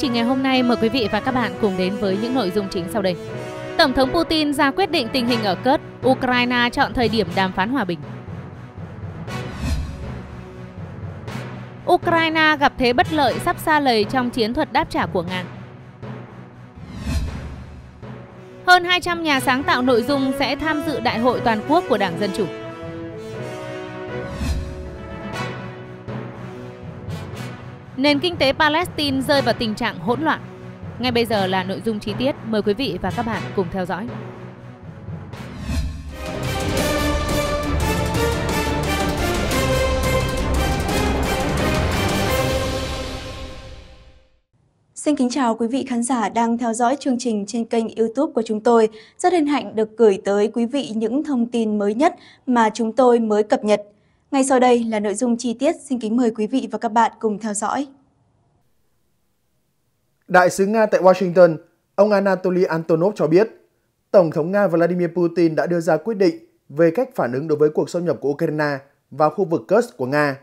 trình ngày hôm nay mời quý vị và các bạn cùng đến với những nội dung chính sau đây. Tổng thống Putin ra quyết định tình hình ở Kurt, Ukraine chọn thời điểm đàm phán hòa bình. Ukraine gặp thế bất lợi sắp xa lầy trong chiến thuật đáp trả của Nga. Hơn 200 nhà sáng tạo nội dung sẽ tham dự Đại hội toàn quốc của Đảng Dân Chủ. nền kinh tế Palestine rơi vào tình trạng hỗn loạn. Ngay bây giờ là nội dung chi tiết, mời quý vị và các bạn cùng theo dõi. Xin kính chào quý vị khán giả đang theo dõi chương trình trên kênh YouTube của chúng tôi. Rất hân hạnh được gửi tới quý vị những thông tin mới nhất mà chúng tôi mới cập nhật. Ngay sau đây là nội dung chi tiết, xin kính mời quý vị và các bạn cùng theo dõi. Đại sứ Nga tại Washington, ông Anatoly Antonov cho biết, Tổng thống Nga Vladimir Putin đã đưa ra quyết định về cách phản ứng đối với cuộc xâm nhập của Ukraine vào khu vực Kursk của Nga.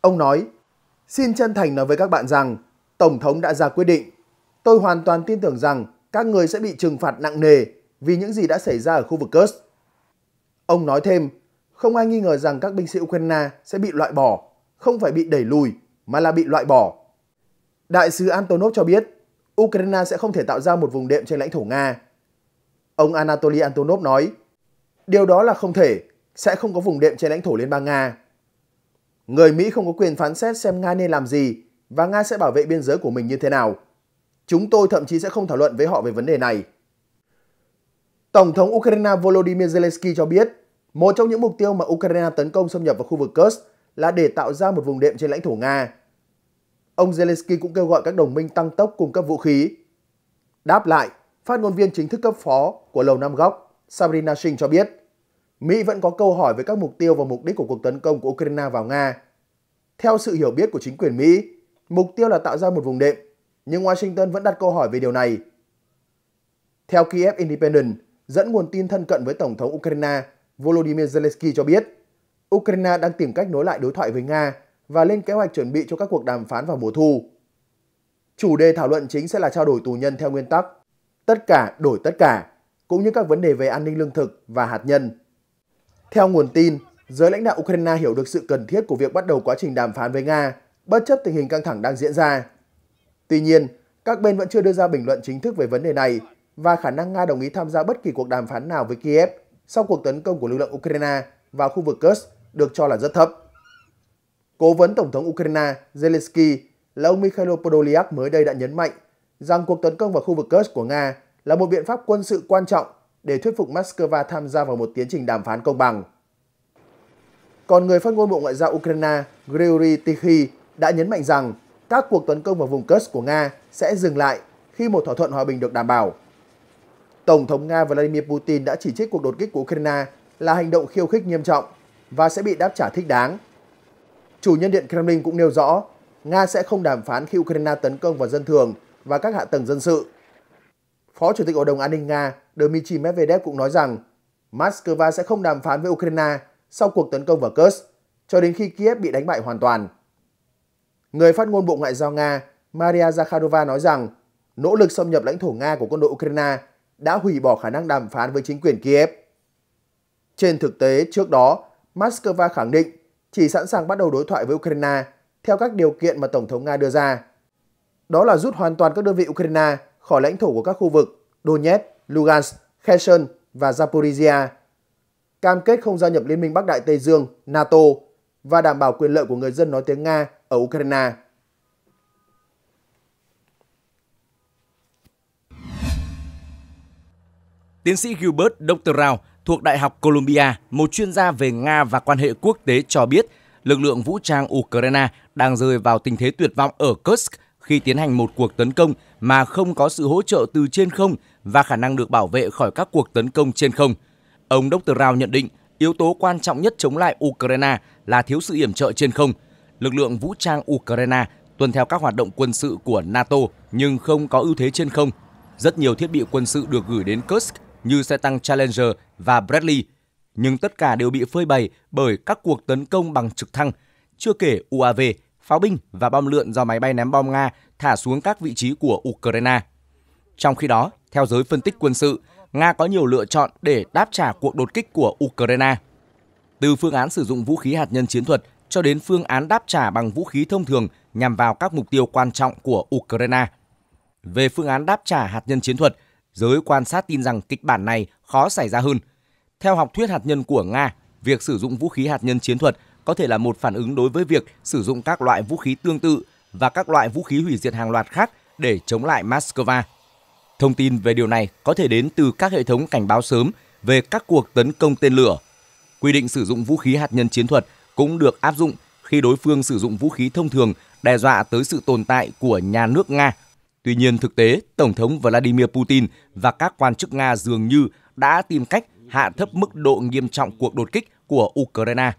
Ông nói, xin chân thành nói với các bạn rằng, Tổng thống đã ra quyết định. Tôi hoàn toàn tin tưởng rằng các người sẽ bị trừng phạt nặng nề vì những gì đã xảy ra ở khu vực Kursk. Ông nói thêm, không ai nghi ngờ rằng các binh sĩ Ukraine sẽ bị loại bỏ, không phải bị đẩy lùi mà là bị loại bỏ. Đại sứ Antonov cho biết Ukraine sẽ không thể tạo ra một vùng đệm trên lãnh thổ Nga. Ông Anatoly Antonov nói, điều đó là không thể, sẽ không có vùng đệm trên lãnh thổ Liên bang Nga. Người Mỹ không có quyền phán xét xem Nga nên làm gì và Nga sẽ bảo vệ biên giới của mình như thế nào. Chúng tôi thậm chí sẽ không thảo luận với họ về vấn đề này. Tổng thống Ukraine Volodymyr Zelensky cho biết, một trong những mục tiêu mà Ukraine tấn công xâm nhập vào khu vực Kursk là để tạo ra một vùng đệm trên lãnh thổ Nga Ông Zelensky cũng kêu gọi các đồng minh tăng tốc cung cấp vũ khí. Đáp lại, phát ngôn viên chính thức cấp phó của Lầu Năm Góc, Sabrina Singh cho biết, Mỹ vẫn có câu hỏi về các mục tiêu và mục đích của cuộc tấn công của Ukraine vào Nga. Theo sự hiểu biết của chính quyền Mỹ, mục tiêu là tạo ra một vùng đệm, nhưng Washington vẫn đặt câu hỏi về điều này. Theo Kiev Independent, dẫn nguồn tin thân cận với Tổng thống Ukraine Volodymyr Zelensky cho biết, Ukraine đang tìm cách nối lại đối thoại với Nga và lên kế hoạch chuẩn bị cho các cuộc đàm phán vào mùa thu. Chủ đề thảo luận chính sẽ là trao đổi tù nhân theo nguyên tắc tất cả đổi tất cả, cũng như các vấn đề về an ninh lương thực và hạt nhân. Theo nguồn tin, giới lãnh đạo Ukraine hiểu được sự cần thiết của việc bắt đầu quá trình đàm phán với Nga, bất chấp tình hình căng thẳng đang diễn ra. Tuy nhiên, các bên vẫn chưa đưa ra bình luận chính thức về vấn đề này và khả năng Nga đồng ý tham gia bất kỳ cuộc đàm phán nào với Kiev sau cuộc tấn công của lực lượng Ukraine vào khu vực Kursk được cho là rất thấp. Cố vấn Tổng thống Ukraine Zelensky là ông Mikhail Podolyak mới đây đã nhấn mạnh rằng cuộc tấn công vào khu vực Kursk của Nga là một biện pháp quân sự quan trọng để thuyết phục Moscow tham gia vào một tiến trình đàm phán công bằng. Còn người phát ngôn Bộ Ngoại giao Ukraine Grigory Tikhi đã nhấn mạnh rằng các cuộc tấn công vào vùng Kursk của Nga sẽ dừng lại khi một thỏa thuận hòa bình được đảm bảo. Tổng thống Nga Vladimir Putin đã chỉ trích cuộc đột kích của Ukraine là hành động khiêu khích nghiêm trọng và sẽ bị đáp trả thích đáng Chủ nhân điện Kremlin cũng nêu rõ, Nga sẽ không đàm phán khi Ukraine tấn công vào dân thường và các hạ tầng dân sự. Phó Chủ tịch Hội đồng An ninh Nga Dmitry Medvedev cũng nói rằng Moscow sẽ không đàm phán với Ukraine sau cuộc tấn công vào Kursk cho đến khi Kiev bị đánh bại hoàn toàn. Người phát ngôn Bộ Ngoại giao Nga Maria Zakharova nói rằng nỗ lực xâm nhập lãnh thổ Nga của quân đội Ukraine đã hủy bỏ khả năng đàm phán với chính quyền Kiev. Trên thực tế, trước đó, Moscow khẳng định chỉ sẵn sàng bắt đầu đối thoại với Ukraine theo các điều kiện mà Tổng thống Nga đưa ra. Đó là rút hoàn toàn các đơn vị Ukraine khỏi lãnh thổ của các khu vực Donetsk, Lugansk, Kherson và Zaporizhia, cam kết không gia nhập Liên minh Bắc Đại Tây Dương, NATO và đảm bảo quyền lợi của người dân nói tiếng Nga ở Ukraine. Tiến sĩ Gilbert Doctorao thuộc Đại học Columbia, một chuyên gia về Nga và quan hệ quốc tế cho biết lực lượng vũ trang Ukraine đang rơi vào tình thế tuyệt vọng ở Kursk khi tiến hành một cuộc tấn công mà không có sự hỗ trợ từ trên không và khả năng được bảo vệ khỏi các cuộc tấn công trên không. Ông Dr. Rao nhận định yếu tố quan trọng nhất chống lại Ukraine là thiếu sự yểm trợ trên không. Lực lượng vũ trang Ukraine tuân theo các hoạt động quân sự của NATO nhưng không có ưu thế trên không. Rất nhiều thiết bị quân sự được gửi đến Kursk như xe tăng Challenger và Bradley, nhưng tất cả đều bị phơi bày bởi các cuộc tấn công bằng trực thăng, chưa kể UAV, pháo binh và bom lượn do máy bay ném bom Nga thả xuống các vị trí của Ukraine. Trong khi đó, theo giới phân tích quân sự, Nga có nhiều lựa chọn để đáp trả cuộc đột kích của Ukraine. Từ phương án sử dụng vũ khí hạt nhân chiến thuật cho đến phương án đáp trả bằng vũ khí thông thường nhằm vào các mục tiêu quan trọng của Ukraine. Về phương án đáp trả hạt nhân chiến thuật, Giới quan sát tin rằng kịch bản này khó xảy ra hơn. Theo học thuyết hạt nhân của Nga, việc sử dụng vũ khí hạt nhân chiến thuật có thể là một phản ứng đối với việc sử dụng các loại vũ khí tương tự và các loại vũ khí hủy diệt hàng loạt khác để chống lại Moscow. Thông tin về điều này có thể đến từ các hệ thống cảnh báo sớm về các cuộc tấn công tên lửa. Quy định sử dụng vũ khí hạt nhân chiến thuật cũng được áp dụng khi đối phương sử dụng vũ khí thông thường đe dọa tới sự tồn tại của nhà nước Nga Tuy nhiên thực tế, Tổng thống Vladimir Putin và các quan chức Nga dường như đã tìm cách hạ thấp mức độ nghiêm trọng cuộc đột kích của Ukraine.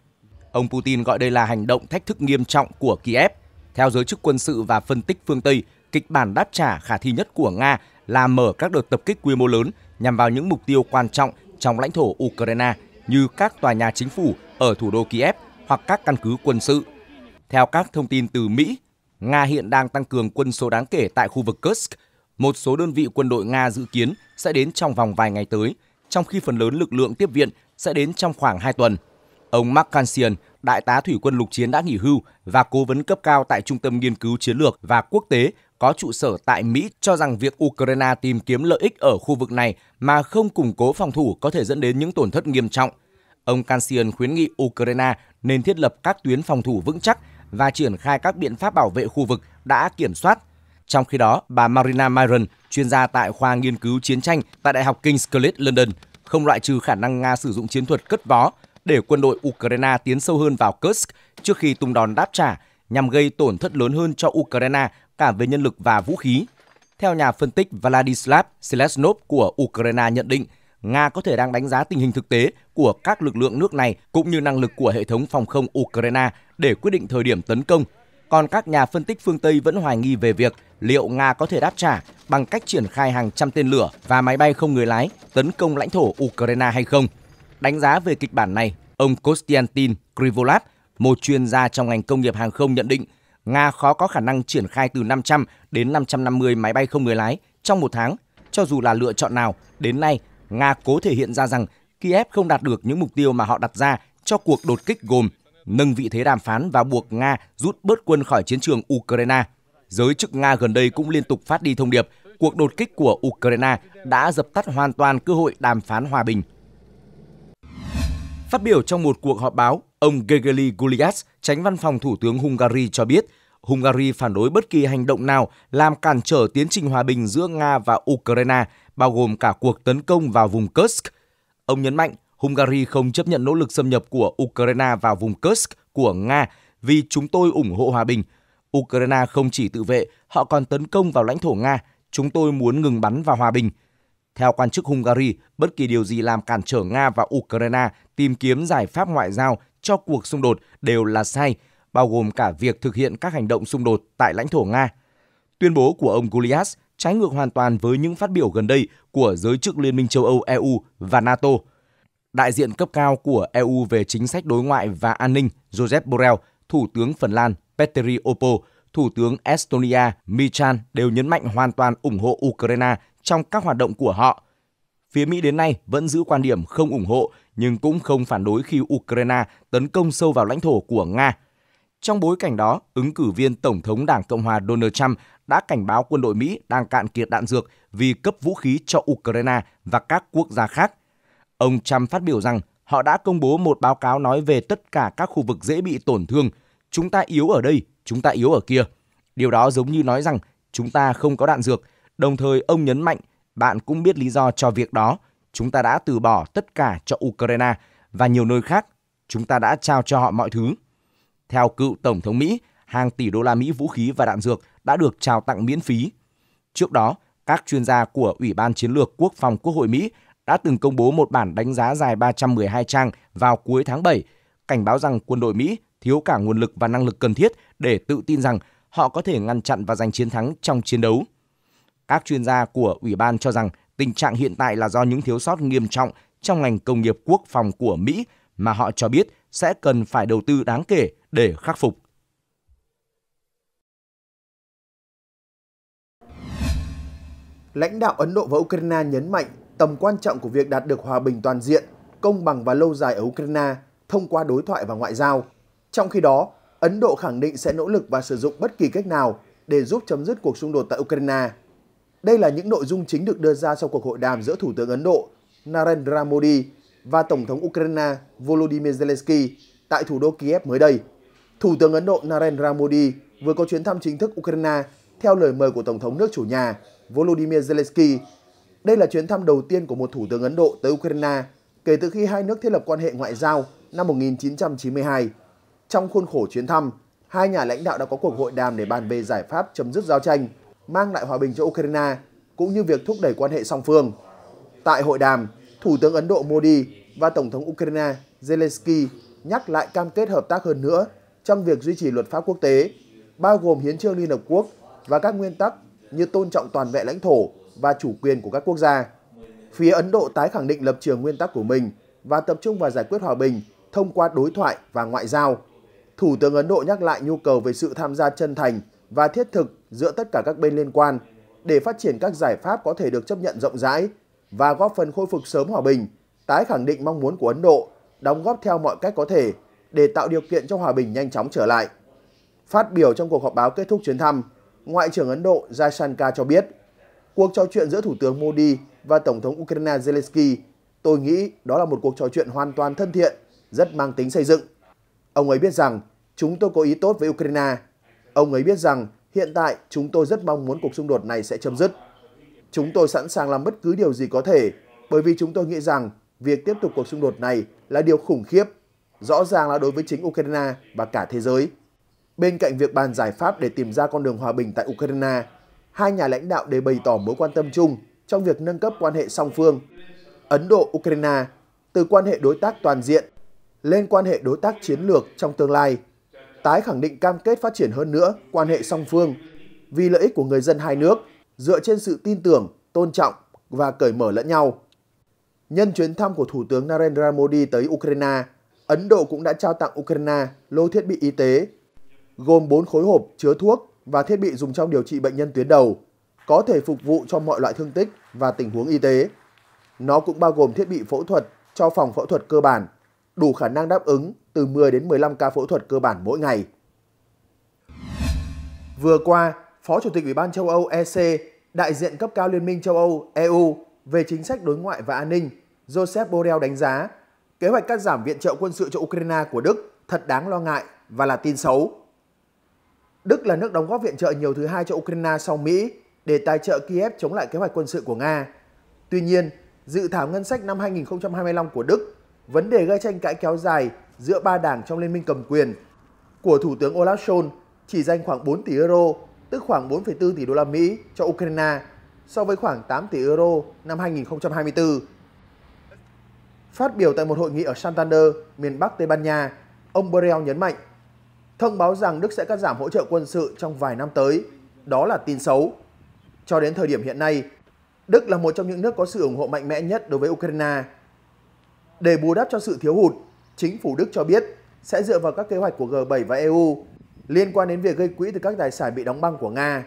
Ông Putin gọi đây là hành động thách thức nghiêm trọng của Kiev. Theo giới chức quân sự và phân tích phương Tây, kịch bản đáp trả khả thi nhất của Nga là mở các đợt tập kích quy mô lớn nhằm vào những mục tiêu quan trọng trong lãnh thổ Ukraine như các tòa nhà chính phủ ở thủ đô Kiev hoặc các căn cứ quân sự. Theo các thông tin từ Mỹ, Nga hiện đang tăng cường quân số đáng kể tại khu vực Kursk. Một số đơn vị quân đội Nga dự kiến sẽ đến trong vòng vài ngày tới, trong khi phần lớn lực lượng tiếp viện sẽ đến trong khoảng 2 tuần. Ông Mark Kansian, đại tá thủy quân lục chiến đã nghỉ hưu và cố vấn cấp cao tại Trung tâm Nghiên cứu Chiến lược và Quốc tế có trụ sở tại Mỹ cho rằng việc Ukraine tìm kiếm lợi ích ở khu vực này mà không củng cố phòng thủ có thể dẫn đến những tổn thất nghiêm trọng. Ông Kansian khuyến nghị Ukraine nên thiết lập các tuyến phòng thủ vững chắc và triển khai các biện pháp bảo vệ khu vực đã kiểm soát. Trong khi đó, bà Marina Myron, chuyên gia tại khoa nghiên cứu chiến tranh tại Đại học King's College London, không loại trừ khả năng Nga sử dụng chiến thuật cất vó để quân đội Ukraine tiến sâu hơn vào Kursk trước khi tung đòn đáp trả nhằm gây tổn thất lớn hơn cho Ukraine cả về nhân lực và vũ khí. Theo nhà phân tích Vladislav Selesnov của Ukraine nhận định, Nga có thể đang đánh giá tình hình thực tế của các lực lượng nước này cũng như năng lực của hệ thống phòng không Ukraine để quyết định thời điểm tấn công. Còn các nhà phân tích phương Tây vẫn hoài nghi về việc liệu Nga có thể đáp trả bằng cách triển khai hàng trăm tên lửa và máy bay không người lái tấn công lãnh thổ Ukraine hay không. Đánh giá về kịch bản này, ông Konstantin Krivolab, một chuyên gia trong ngành công nghiệp hàng không nhận định Nga khó có khả năng triển khai từ 500 đến 550 máy bay không người lái trong một tháng, cho dù là lựa chọn nào, đến nay Nga cố thể hiện ra rằng Kiev không đạt được những mục tiêu mà họ đặt ra cho cuộc đột kích gồm nâng vị thế đàm phán và buộc Nga rút bớt quân khỏi chiến trường Ukraine. Giới chức Nga gần đây cũng liên tục phát đi thông điệp cuộc đột kích của Ukraine đã dập tắt hoàn toàn cơ hội đàm phán hòa bình. Phát biểu trong một cuộc họp báo, ông Gegeli Gulyas, tránh văn phòng Thủ tướng Hungary cho biết, Hungary phản đối bất kỳ hành động nào làm cản trở tiến trình hòa bình giữa Nga và Ukraine bao gồm cả cuộc tấn công vào vùng Kursk. Ông nhấn mạnh Hungary không chấp nhận nỗ lực xâm nhập của Ukraine vào vùng Kursk của Nga vì chúng tôi ủng hộ hòa bình. Ukraine không chỉ tự vệ, họ còn tấn công vào lãnh thổ Nga. Chúng tôi muốn ngừng bắn và hòa bình. Theo quan chức Hungary, bất kỳ điều gì làm cản trở Nga và Ukraine tìm kiếm giải pháp ngoại giao cho cuộc xung đột đều là sai, bao gồm cả việc thực hiện các hành động xung đột tại lãnh thổ Nga. Tuyên bố của ông Gulias trái ngược hoàn toàn với những phát biểu gần đây của giới chức Liên minh châu Âu EU và NATO. Đại diện cấp cao của EU về chính sách đối ngoại và an ninh Josep Borrell, Thủ tướng Phần Lan Petteri Orpo, Thủ tướng Estonia Michan đều nhấn mạnh hoàn toàn ủng hộ Ukraine trong các hoạt động của họ. Phía Mỹ đến nay vẫn giữ quan điểm không ủng hộ nhưng cũng không phản đối khi Ukraine tấn công sâu vào lãnh thổ của Nga. Trong bối cảnh đó, ứng cử viên Tổng thống Đảng Cộng hòa Donald Trump đã cảnh báo quân đội Mỹ đang cạn kiệt đạn dược vì cấp vũ khí cho Ukraine và các quốc gia khác. Ông Trump phát biểu rằng họ đã công bố một báo cáo nói về tất cả các khu vực dễ bị tổn thương. Chúng ta yếu ở đây, chúng ta yếu ở kia. Điều đó giống như nói rằng chúng ta không có đạn dược. Đồng thời ông nhấn mạnh, bạn cũng biết lý do cho việc đó. Chúng ta đã từ bỏ tất cả cho Ukraine và nhiều nơi khác. Chúng ta đã trao cho họ mọi thứ. Theo cựu Tổng thống Mỹ, hàng tỷ đô la Mỹ vũ khí và đạn dược đã được trao tặng miễn phí. Trước đó, các chuyên gia của Ủy ban Chiến lược Quốc phòng Quốc hội Mỹ đã từng công bố một bản đánh giá dài 312 trang vào cuối tháng 7, cảnh báo rằng quân đội Mỹ thiếu cả nguồn lực và năng lực cần thiết để tự tin rằng họ có thể ngăn chặn và giành chiến thắng trong chiến đấu. Các chuyên gia của Ủy ban cho rằng tình trạng hiện tại là do những thiếu sót nghiêm trọng trong ngành công nghiệp quốc phòng của Mỹ mà họ cho biết sẽ cần phải đầu tư đáng kể để khắc phục. lãnh đạo Ấn Độ và Ukraine nhấn mạnh tầm quan trọng của việc đạt được hòa bình toàn diện, công bằng và lâu dài ở Ukraine thông qua đối thoại và ngoại giao. Trong khi đó, Ấn Độ khẳng định sẽ nỗ lực và sử dụng bất kỳ cách nào để giúp chấm dứt cuộc xung đột tại Ukraine. Đây là những nội dung chính được đưa ra sau cuộc hội đàm giữa Thủ tướng Ấn Độ Narendra Modi và Tổng thống Ukraine Volodymyr Zelensky tại thủ đô Kiev mới đây. Thủ tướng Ấn Độ Narendra Modi vừa có chuyến thăm chính thức Ukraine theo lời mời của Tổng thống nước chủ nhà Volodymyr Zelensky. Đây là chuyến thăm đầu tiên của một thủ tướng Ấn Độ tới Ukraine kể từ khi hai nước thiết lập quan hệ ngoại giao năm 1992. Trong khuôn khổ chuyến thăm, hai nhà lãnh đạo đã có cuộc hội đàm để bàn về giải pháp chấm dứt giao tranh, mang lại hòa bình cho Ukraine, cũng như việc thúc đẩy quan hệ song phương. Tại hội đàm, Thủ tướng Ấn Độ Modi và Tổng thống Ukraine Zelensky nhắc lại cam kết hợp tác hơn nữa trong việc duy trì luật pháp quốc tế, bao gồm Hiến trương Liên Hợp Quốc và các nguyên tắc như tôn trọng toàn vẹn lãnh thổ và chủ quyền của các quốc gia. Phía Ấn Độ tái khẳng định lập trường nguyên tắc của mình và tập trung vào giải quyết hòa bình thông qua đối thoại và ngoại giao. Thủ tướng Ấn Độ nhắc lại nhu cầu về sự tham gia chân thành và thiết thực giữa tất cả các bên liên quan để phát triển các giải pháp có thể được chấp nhận rộng rãi và góp phần khôi phục sớm hòa bình, tái khẳng định mong muốn của Ấn Độ đóng góp theo mọi cách có thể để tạo điều kiện cho hòa bình nhanh chóng trở lại. Phát biểu trong cuộc họp báo kết thúc chuyến thăm, Ngoại trưởng Ấn Độ Jaishankar cho biết, cuộc trò chuyện giữa Thủ tướng Modi và Tổng thống Ukraine Zelensky, tôi nghĩ đó là một cuộc trò chuyện hoàn toàn thân thiện, rất mang tính xây dựng. Ông ấy biết rằng chúng tôi có ý tốt với Ukraine. Ông ấy biết rằng hiện tại chúng tôi rất mong muốn cuộc xung đột này sẽ chấm dứt. Chúng tôi sẵn sàng làm bất cứ điều gì có thể bởi vì chúng tôi nghĩ rằng việc tiếp tục cuộc xung đột này là điều khủng khiếp, rõ ràng là đối với chính Ukraine và cả thế giới. Bên cạnh việc bàn giải pháp để tìm ra con đường hòa bình tại Ukraine, hai nhà lãnh đạo đều bày tỏ mối quan tâm chung trong việc nâng cấp quan hệ song phương. Ấn Độ-Ukraine từ quan hệ đối tác toàn diện lên quan hệ đối tác chiến lược trong tương lai, tái khẳng định cam kết phát triển hơn nữa quan hệ song phương vì lợi ích của người dân hai nước dựa trên sự tin tưởng, tôn trọng và cởi mở lẫn nhau. Nhân chuyến thăm của Thủ tướng Narendra Modi tới Ukraine, Ấn Độ cũng đã trao tặng Ukraine lô thiết bị y tế gồm 4 khối hộp chứa thuốc và thiết bị dùng trong điều trị bệnh nhân tuyến đầu, có thể phục vụ cho mọi loại thương tích và tình huống y tế. Nó cũng bao gồm thiết bị phẫu thuật cho phòng phẫu thuật cơ bản, đủ khả năng đáp ứng từ 10 đến 15 ca phẫu thuật cơ bản mỗi ngày. Vừa qua, Phó Chủ tịch Ủy ban châu Âu EC, đại diện cấp cao Liên minh châu Âu EU về chính sách đối ngoại và an ninh, Joseph Borrell đánh giá kế hoạch cắt giảm viện trợ quân sự cho Ukraine của Đức thật đáng lo ngại và là tin xấu. Đức là nước đóng góp viện trợ nhiều thứ hai cho Ukraine sau Mỹ để tài trợ Kiev chống lại kế hoạch quân sự của Nga. Tuy nhiên, dự thảo ngân sách năm 2025 của Đức, vấn đề gây tranh cãi kéo dài giữa ba đảng trong liên minh cầm quyền của Thủ tướng Olaf Scholz chỉ dành khoảng 4 tỷ euro, tức khoảng 4,4 tỷ đô la Mỹ cho Ukraine so với khoảng 8 tỷ euro năm 2024. Phát biểu tại một hội nghị ở Santander, miền Bắc Tây Ban Nha, ông Borrell nhấn mạnh thông báo rằng Đức sẽ cắt giảm hỗ trợ quân sự trong vài năm tới. Đó là tin xấu. Cho đến thời điểm hiện nay, Đức là một trong những nước có sự ủng hộ mạnh mẽ nhất đối với Ukraine. Để bù đắp cho sự thiếu hụt, chính phủ Đức cho biết sẽ dựa vào các kế hoạch của G7 và EU liên quan đến việc gây quỹ từ các tài sản bị đóng băng của Nga.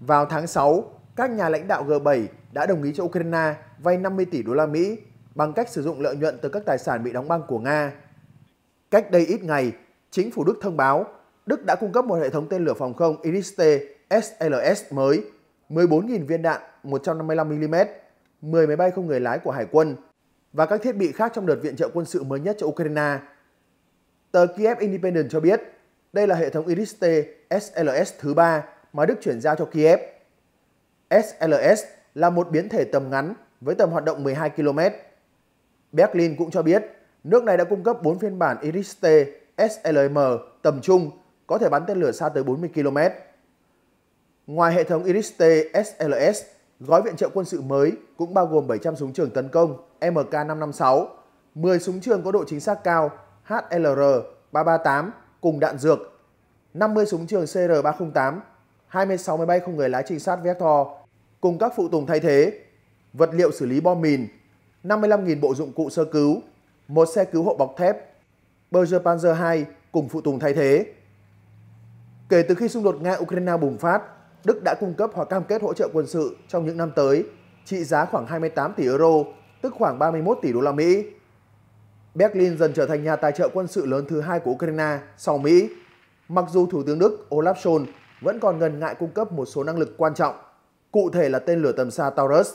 Vào tháng 6, các nhà lãnh đạo G7 đã đồng ý cho Ukraine vay 50 tỷ đô la Mỹ bằng cách sử dụng lợi nhuận từ các tài sản bị đóng băng của Nga. Cách đây ít ngày, chính phủ Đức thông báo Đức đã cung cấp một hệ thống tên lửa phòng không Iris-T SLS mới, 14.000 viên đạn 155mm, 10 máy bay không người lái của Hải quân và các thiết bị khác trong đợt viện trợ quân sự mới nhất cho Ukraine. Tờ Kiev Independent cho biết đây là hệ thống Iris-T SLS thứ ba mà Đức chuyển giao cho Kiev. SLS là một biến thể tầm ngắn với tầm hoạt động 12 km. Berlin cũng cho biết nước này đã cung cấp 4 phiên bản Iris-T SLM tầm trung có thể bắn tên lửa xa tới 40 km. Ngoài hệ thống Iris-T SLS, gói viện trợ quân sự mới cũng bao gồm 700 súng trường tấn công MK556, 10 súng trường có độ chính xác cao HLR338 cùng đạn dược, 50 súng trường CR308, 26 máy bay không người lái trinh sát Vector cùng các phụ tùng thay thế, vật liệu xử lý bom mìn, 55.000 bộ dụng cụ sơ cứu, một xe cứu hộ bọc thép Berger Panzer II cùng phụ tùng thay thế. Kể từ khi xung đột Nga-Ukraine bùng phát, Đức đã cung cấp hoặc cam kết hỗ trợ quân sự trong những năm tới, trị giá khoảng 28 tỷ euro, tức khoảng 31 tỷ đô la Mỹ. Berlin dần trở thành nhà tài trợ quân sự lớn thứ hai của Ukraine sau Mỹ, mặc dù Thủ tướng Đức Olaf Scholz vẫn còn ngần ngại cung cấp một số năng lực quan trọng, cụ thể là tên lửa tầm xa Taurus.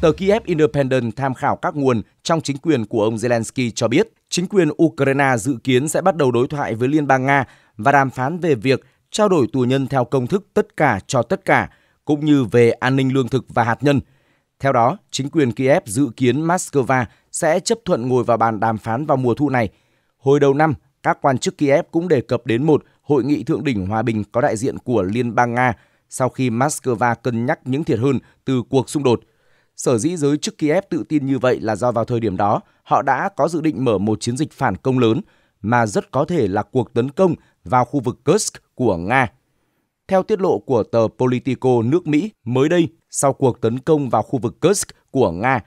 Tờ Kiev Independent tham khảo các nguồn trong chính quyền của ông Zelensky cho biết, chính quyền Ukraine dự kiến sẽ bắt đầu đối thoại với Liên bang Nga và đàm phán về việc trao đổi tù nhân theo công thức tất cả cho tất cả, cũng như về an ninh lương thực và hạt nhân. Theo đó, chính quyền Kiev dự kiến Moscow sẽ chấp thuận ngồi vào bàn đàm phán vào mùa thu này. Hồi đầu năm, các quan chức Kiev cũng đề cập đến một hội nghị thượng đỉnh hòa bình có đại diện của Liên bang Nga sau khi Moscow cân nhắc những thiệt hơn từ cuộc xung đột – Sở dĩ giới chức Kiev tự tin như vậy là do vào thời điểm đó, họ đã có dự định mở một chiến dịch phản công lớn mà rất có thể là cuộc tấn công vào khu vực Kursk của Nga. Theo tiết lộ của tờ Politico nước Mỹ, mới đây, sau cuộc tấn công vào khu vực Kursk của Nga,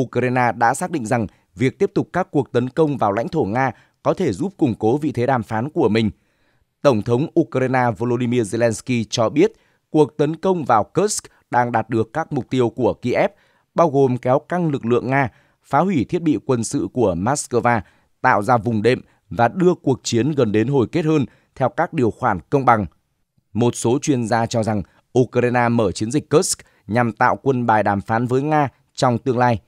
Ukraine đã xác định rằng việc tiếp tục các cuộc tấn công vào lãnh thổ Nga có thể giúp củng cố vị thế đàm phán của mình. Tổng thống Ukraine Volodymyr Zelensky cho biết cuộc tấn công vào Kursk đang đạt được các mục tiêu của Kiev – bao gồm kéo căng lực lượng Nga, phá hủy thiết bị quân sự của Moscow, tạo ra vùng đệm và đưa cuộc chiến gần đến hồi kết hơn theo các điều khoản công bằng. Một số chuyên gia cho rằng Ukraine mở chiến dịch Kursk nhằm tạo quân bài đàm phán với Nga trong tương lai.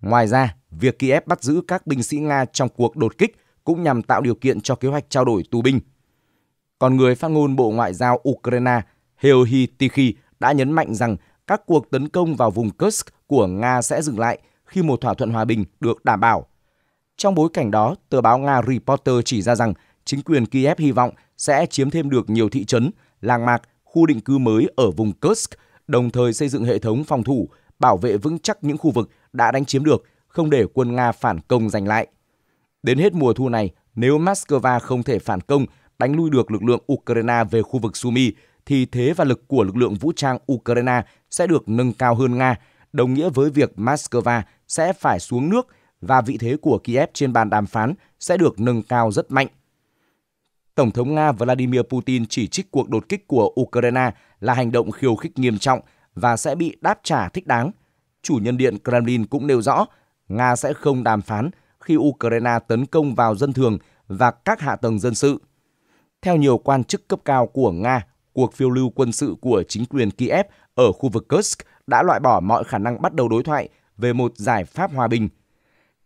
Ngoài ra, việc Kiev bắt giữ các binh sĩ Nga trong cuộc đột kích cũng nhằm tạo điều kiện cho kế hoạch trao đổi tù binh. Còn người phát ngôn Bộ Ngoại giao Ukraine Heohi Tikhi đã nhấn mạnh rằng các cuộc tấn công vào vùng Kursk của Nga sẽ dừng lại khi một thỏa thuận hòa bình được đảm bảo. Trong bối cảnh đó, tờ báo Nga Reporter chỉ ra rằng chính quyền Kiev hy vọng sẽ chiếm thêm được nhiều thị trấn, làng mạc, khu định cư mới ở vùng Kursk, đồng thời xây dựng hệ thống phòng thủ, bảo vệ vững chắc những khu vực đã đánh chiếm được, không để quân Nga phản công giành lại. Đến hết mùa thu này, nếu Moscow không thể phản công, đánh lui được lực lượng Ukraine về khu vực sumy, thì thế và lực của lực lượng vũ trang Ukraine sẽ được nâng cao hơn Nga đồng nghĩa với việc Moscow sẽ phải xuống nước và vị thế của Kiev trên bàn đàm phán sẽ được nâng cao rất mạnh. Tổng thống Nga Vladimir Putin chỉ trích cuộc đột kích của Ukraine là hành động khiêu khích nghiêm trọng và sẽ bị đáp trả thích đáng. Chủ nhân điện Kremlin cũng nêu rõ Nga sẽ không đàm phán khi Ukraine tấn công vào dân thường và các hạ tầng dân sự. Theo nhiều quan chức cấp cao của Nga, cuộc phiêu lưu quân sự của chính quyền Kiev ở khu vực Kursk đã loại bỏ mọi khả năng bắt đầu đối thoại về một giải pháp hòa bình.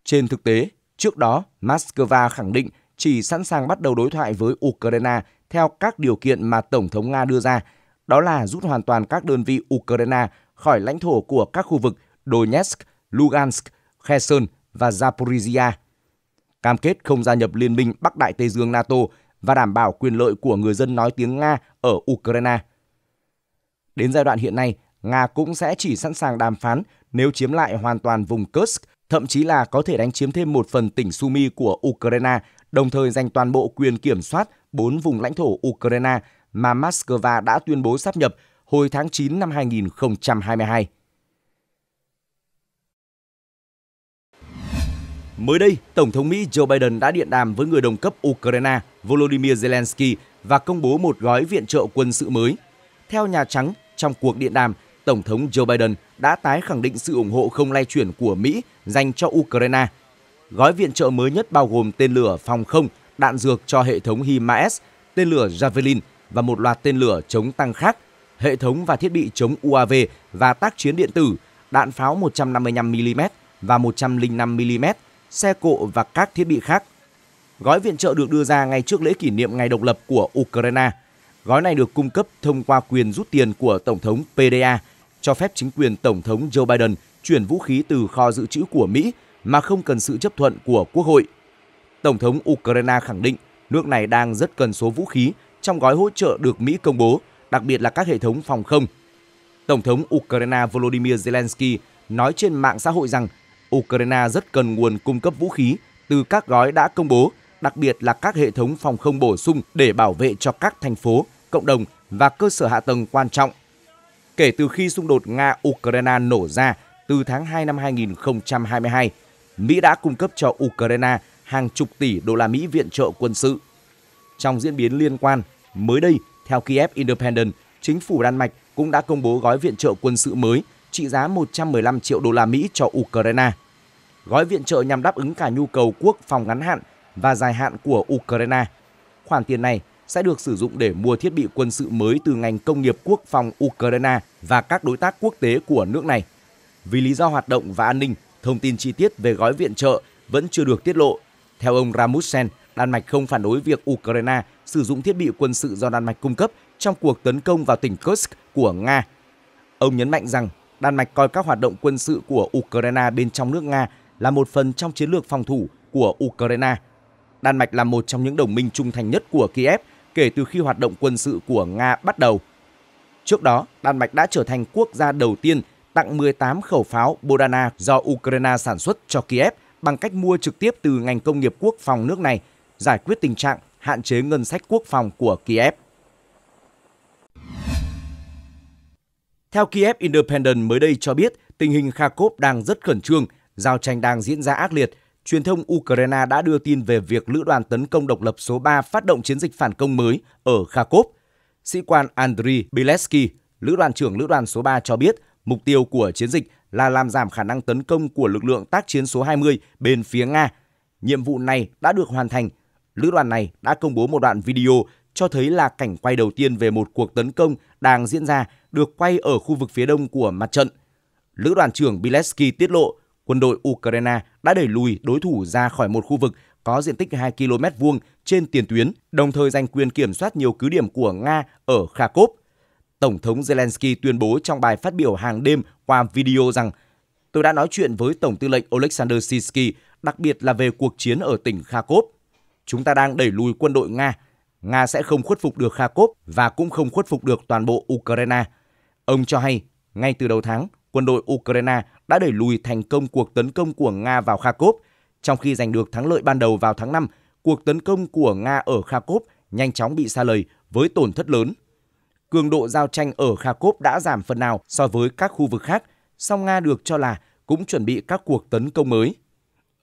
Trên thực tế, trước đó, Moscow khẳng định chỉ sẵn sàng bắt đầu đối thoại với Ukraine theo các điều kiện mà Tổng thống Nga đưa ra, đó là rút hoàn toàn các đơn vị Ukraine khỏi lãnh thổ của các khu vực Donetsk, Lugansk, Kherson và Zaporizhia. Cam kết không gia nhập Liên minh Bắc Đại Tây Dương NATO và đảm bảo quyền lợi của người dân nói tiếng Nga ở Ukraine – Đến giai đoạn hiện nay, Nga cũng sẽ chỉ sẵn sàng đàm phán nếu chiếm lại hoàn toàn vùng Kursk, thậm chí là có thể đánh chiếm thêm một phần tỉnh Sumy của Ukraine, đồng thời giành toàn bộ quyền kiểm soát bốn vùng lãnh thổ Ukraine mà Moscow đã tuyên bố sắp nhập hồi tháng 9 năm 2022. Mới đây, Tổng thống Mỹ Joe Biden đã điện đàm với người đồng cấp Ukraine Volodymyr Zelensky và công bố một gói viện trợ quân sự mới. Theo Nhà Trắng, trong cuộc điện đàm, Tổng thống Joe Biden đã tái khẳng định sự ủng hộ không lay chuyển của Mỹ dành cho Ukraine. Gói viện trợ mới nhất bao gồm tên lửa phòng không, đạn dược cho hệ thống HIMARS, tên lửa Javelin và một loạt tên lửa chống tăng khác, hệ thống và thiết bị chống UAV và tác chiến điện tử, đạn pháo 155mm và 105mm, xe cộ và các thiết bị khác. Gói viện trợ được đưa ra ngay trước lễ kỷ niệm ngày độc lập của Ukraine – Gói này được cung cấp thông qua quyền rút tiền của Tổng thống PDA, cho phép chính quyền Tổng thống Joe Biden chuyển vũ khí từ kho dự trữ của Mỹ mà không cần sự chấp thuận của Quốc hội. Tổng thống Ukraine khẳng định nước này đang rất cần số vũ khí trong gói hỗ trợ được Mỹ công bố, đặc biệt là các hệ thống phòng không. Tổng thống Ukraine Volodymyr Zelensky nói trên mạng xã hội rằng Ukraine rất cần nguồn cung cấp vũ khí từ các gói đã công bố, đặc biệt là các hệ thống phòng không bổ sung để bảo vệ cho các thành phố cộng đồng và cơ sở hạ tầng quan trọng. Kể từ khi xung đột Nga-Ukraine nổ ra từ tháng 2 năm 2022, Mỹ đã cung cấp cho Ukraine hàng chục tỷ đô la Mỹ viện trợ quân sự. Trong diễn biến liên quan, mới đây, theo Kiev Independent, chính phủ Đan Mạch cũng đã công bố gói viện trợ quân sự mới trị giá 115 triệu đô la Mỹ cho Ukraine. Gói viện trợ nhằm đáp ứng cả nhu cầu quốc phòng ngắn hạn và dài hạn của Ukraine. Khoản tiền này sẽ được sử dụng để mua thiết bị quân sự mới từ ngành công nghiệp quốc phòng Ukraine và các đối tác quốc tế của nước này. Vì lý do hoạt động và an ninh, thông tin chi tiết về gói viện trợ vẫn chưa được tiết lộ. Theo ông Rasmussen, Đan Mạch không phản đối việc Ukraine sử dụng thiết bị quân sự do Đan Mạch cung cấp trong cuộc tấn công vào tỉnh Kursk của Nga. Ông nhấn mạnh rằng Đan Mạch coi các hoạt động quân sự của Ukraine bên trong nước Nga là một phần trong chiến lược phòng thủ của Ukraine. Đan Mạch là một trong những đồng minh trung thành nhất của Kiev kể từ khi hoạt động quân sự của Nga bắt đầu. Trước đó, Đan Mạch đã trở thành quốc gia đầu tiên tặng 18 khẩu pháo Bodana do Ukraine sản xuất cho Kiev bằng cách mua trực tiếp từ ngành công nghiệp quốc phòng nước này, giải quyết tình trạng hạn chế ngân sách quốc phòng của Kiev. Theo Kiev Independent mới đây cho biết, tình hình Kharkov đang rất khẩn trương, giao tranh đang diễn ra ác liệt – truyền thông Ukraine đã đưa tin về việc lữ đoàn tấn công độc lập số 3 phát động chiến dịch phản công mới ở Kharkov. Sĩ quan Andriy Bileski, lữ đoàn trưởng lữ đoàn số 3 cho biết mục tiêu của chiến dịch là làm giảm khả năng tấn công của lực lượng tác chiến số 20 bên phía Nga. Nhiệm vụ này đã được hoàn thành. Lữ đoàn này đã công bố một đoạn video cho thấy là cảnh quay đầu tiên về một cuộc tấn công đang diễn ra được quay ở khu vực phía đông của mặt trận. Lữ đoàn trưởng Bileski tiết lộ quân đội Ukraine đã đẩy lùi đối thủ ra khỏi một khu vực có diện tích 2 km vuông trên tiền tuyến, đồng thời giành quyền kiểm soát nhiều cứ điểm của Nga ở Kharkov. Tổng thống Zelensky tuyên bố trong bài phát biểu hàng đêm qua video rằng Tôi đã nói chuyện với Tổng tư lệnh Oleksandr Sisky, đặc biệt là về cuộc chiến ở tỉnh Kharkov. Chúng ta đang đẩy lùi quân đội Nga. Nga sẽ không khuất phục được Kharkov và cũng không khuất phục được toàn bộ Ukraine. Ông cho hay, ngay từ đầu tháng, quân đội Ukraine đã đẩy lùi thành công cuộc tấn công của Nga vào Kharkov. Trong khi giành được thắng lợi ban đầu vào tháng 5, cuộc tấn công của Nga ở Kharkov nhanh chóng bị xa lầy với tổn thất lớn. Cường độ giao tranh ở Kharkov đã giảm phần nào so với các khu vực khác, song Nga được cho là cũng chuẩn bị các cuộc tấn công mới.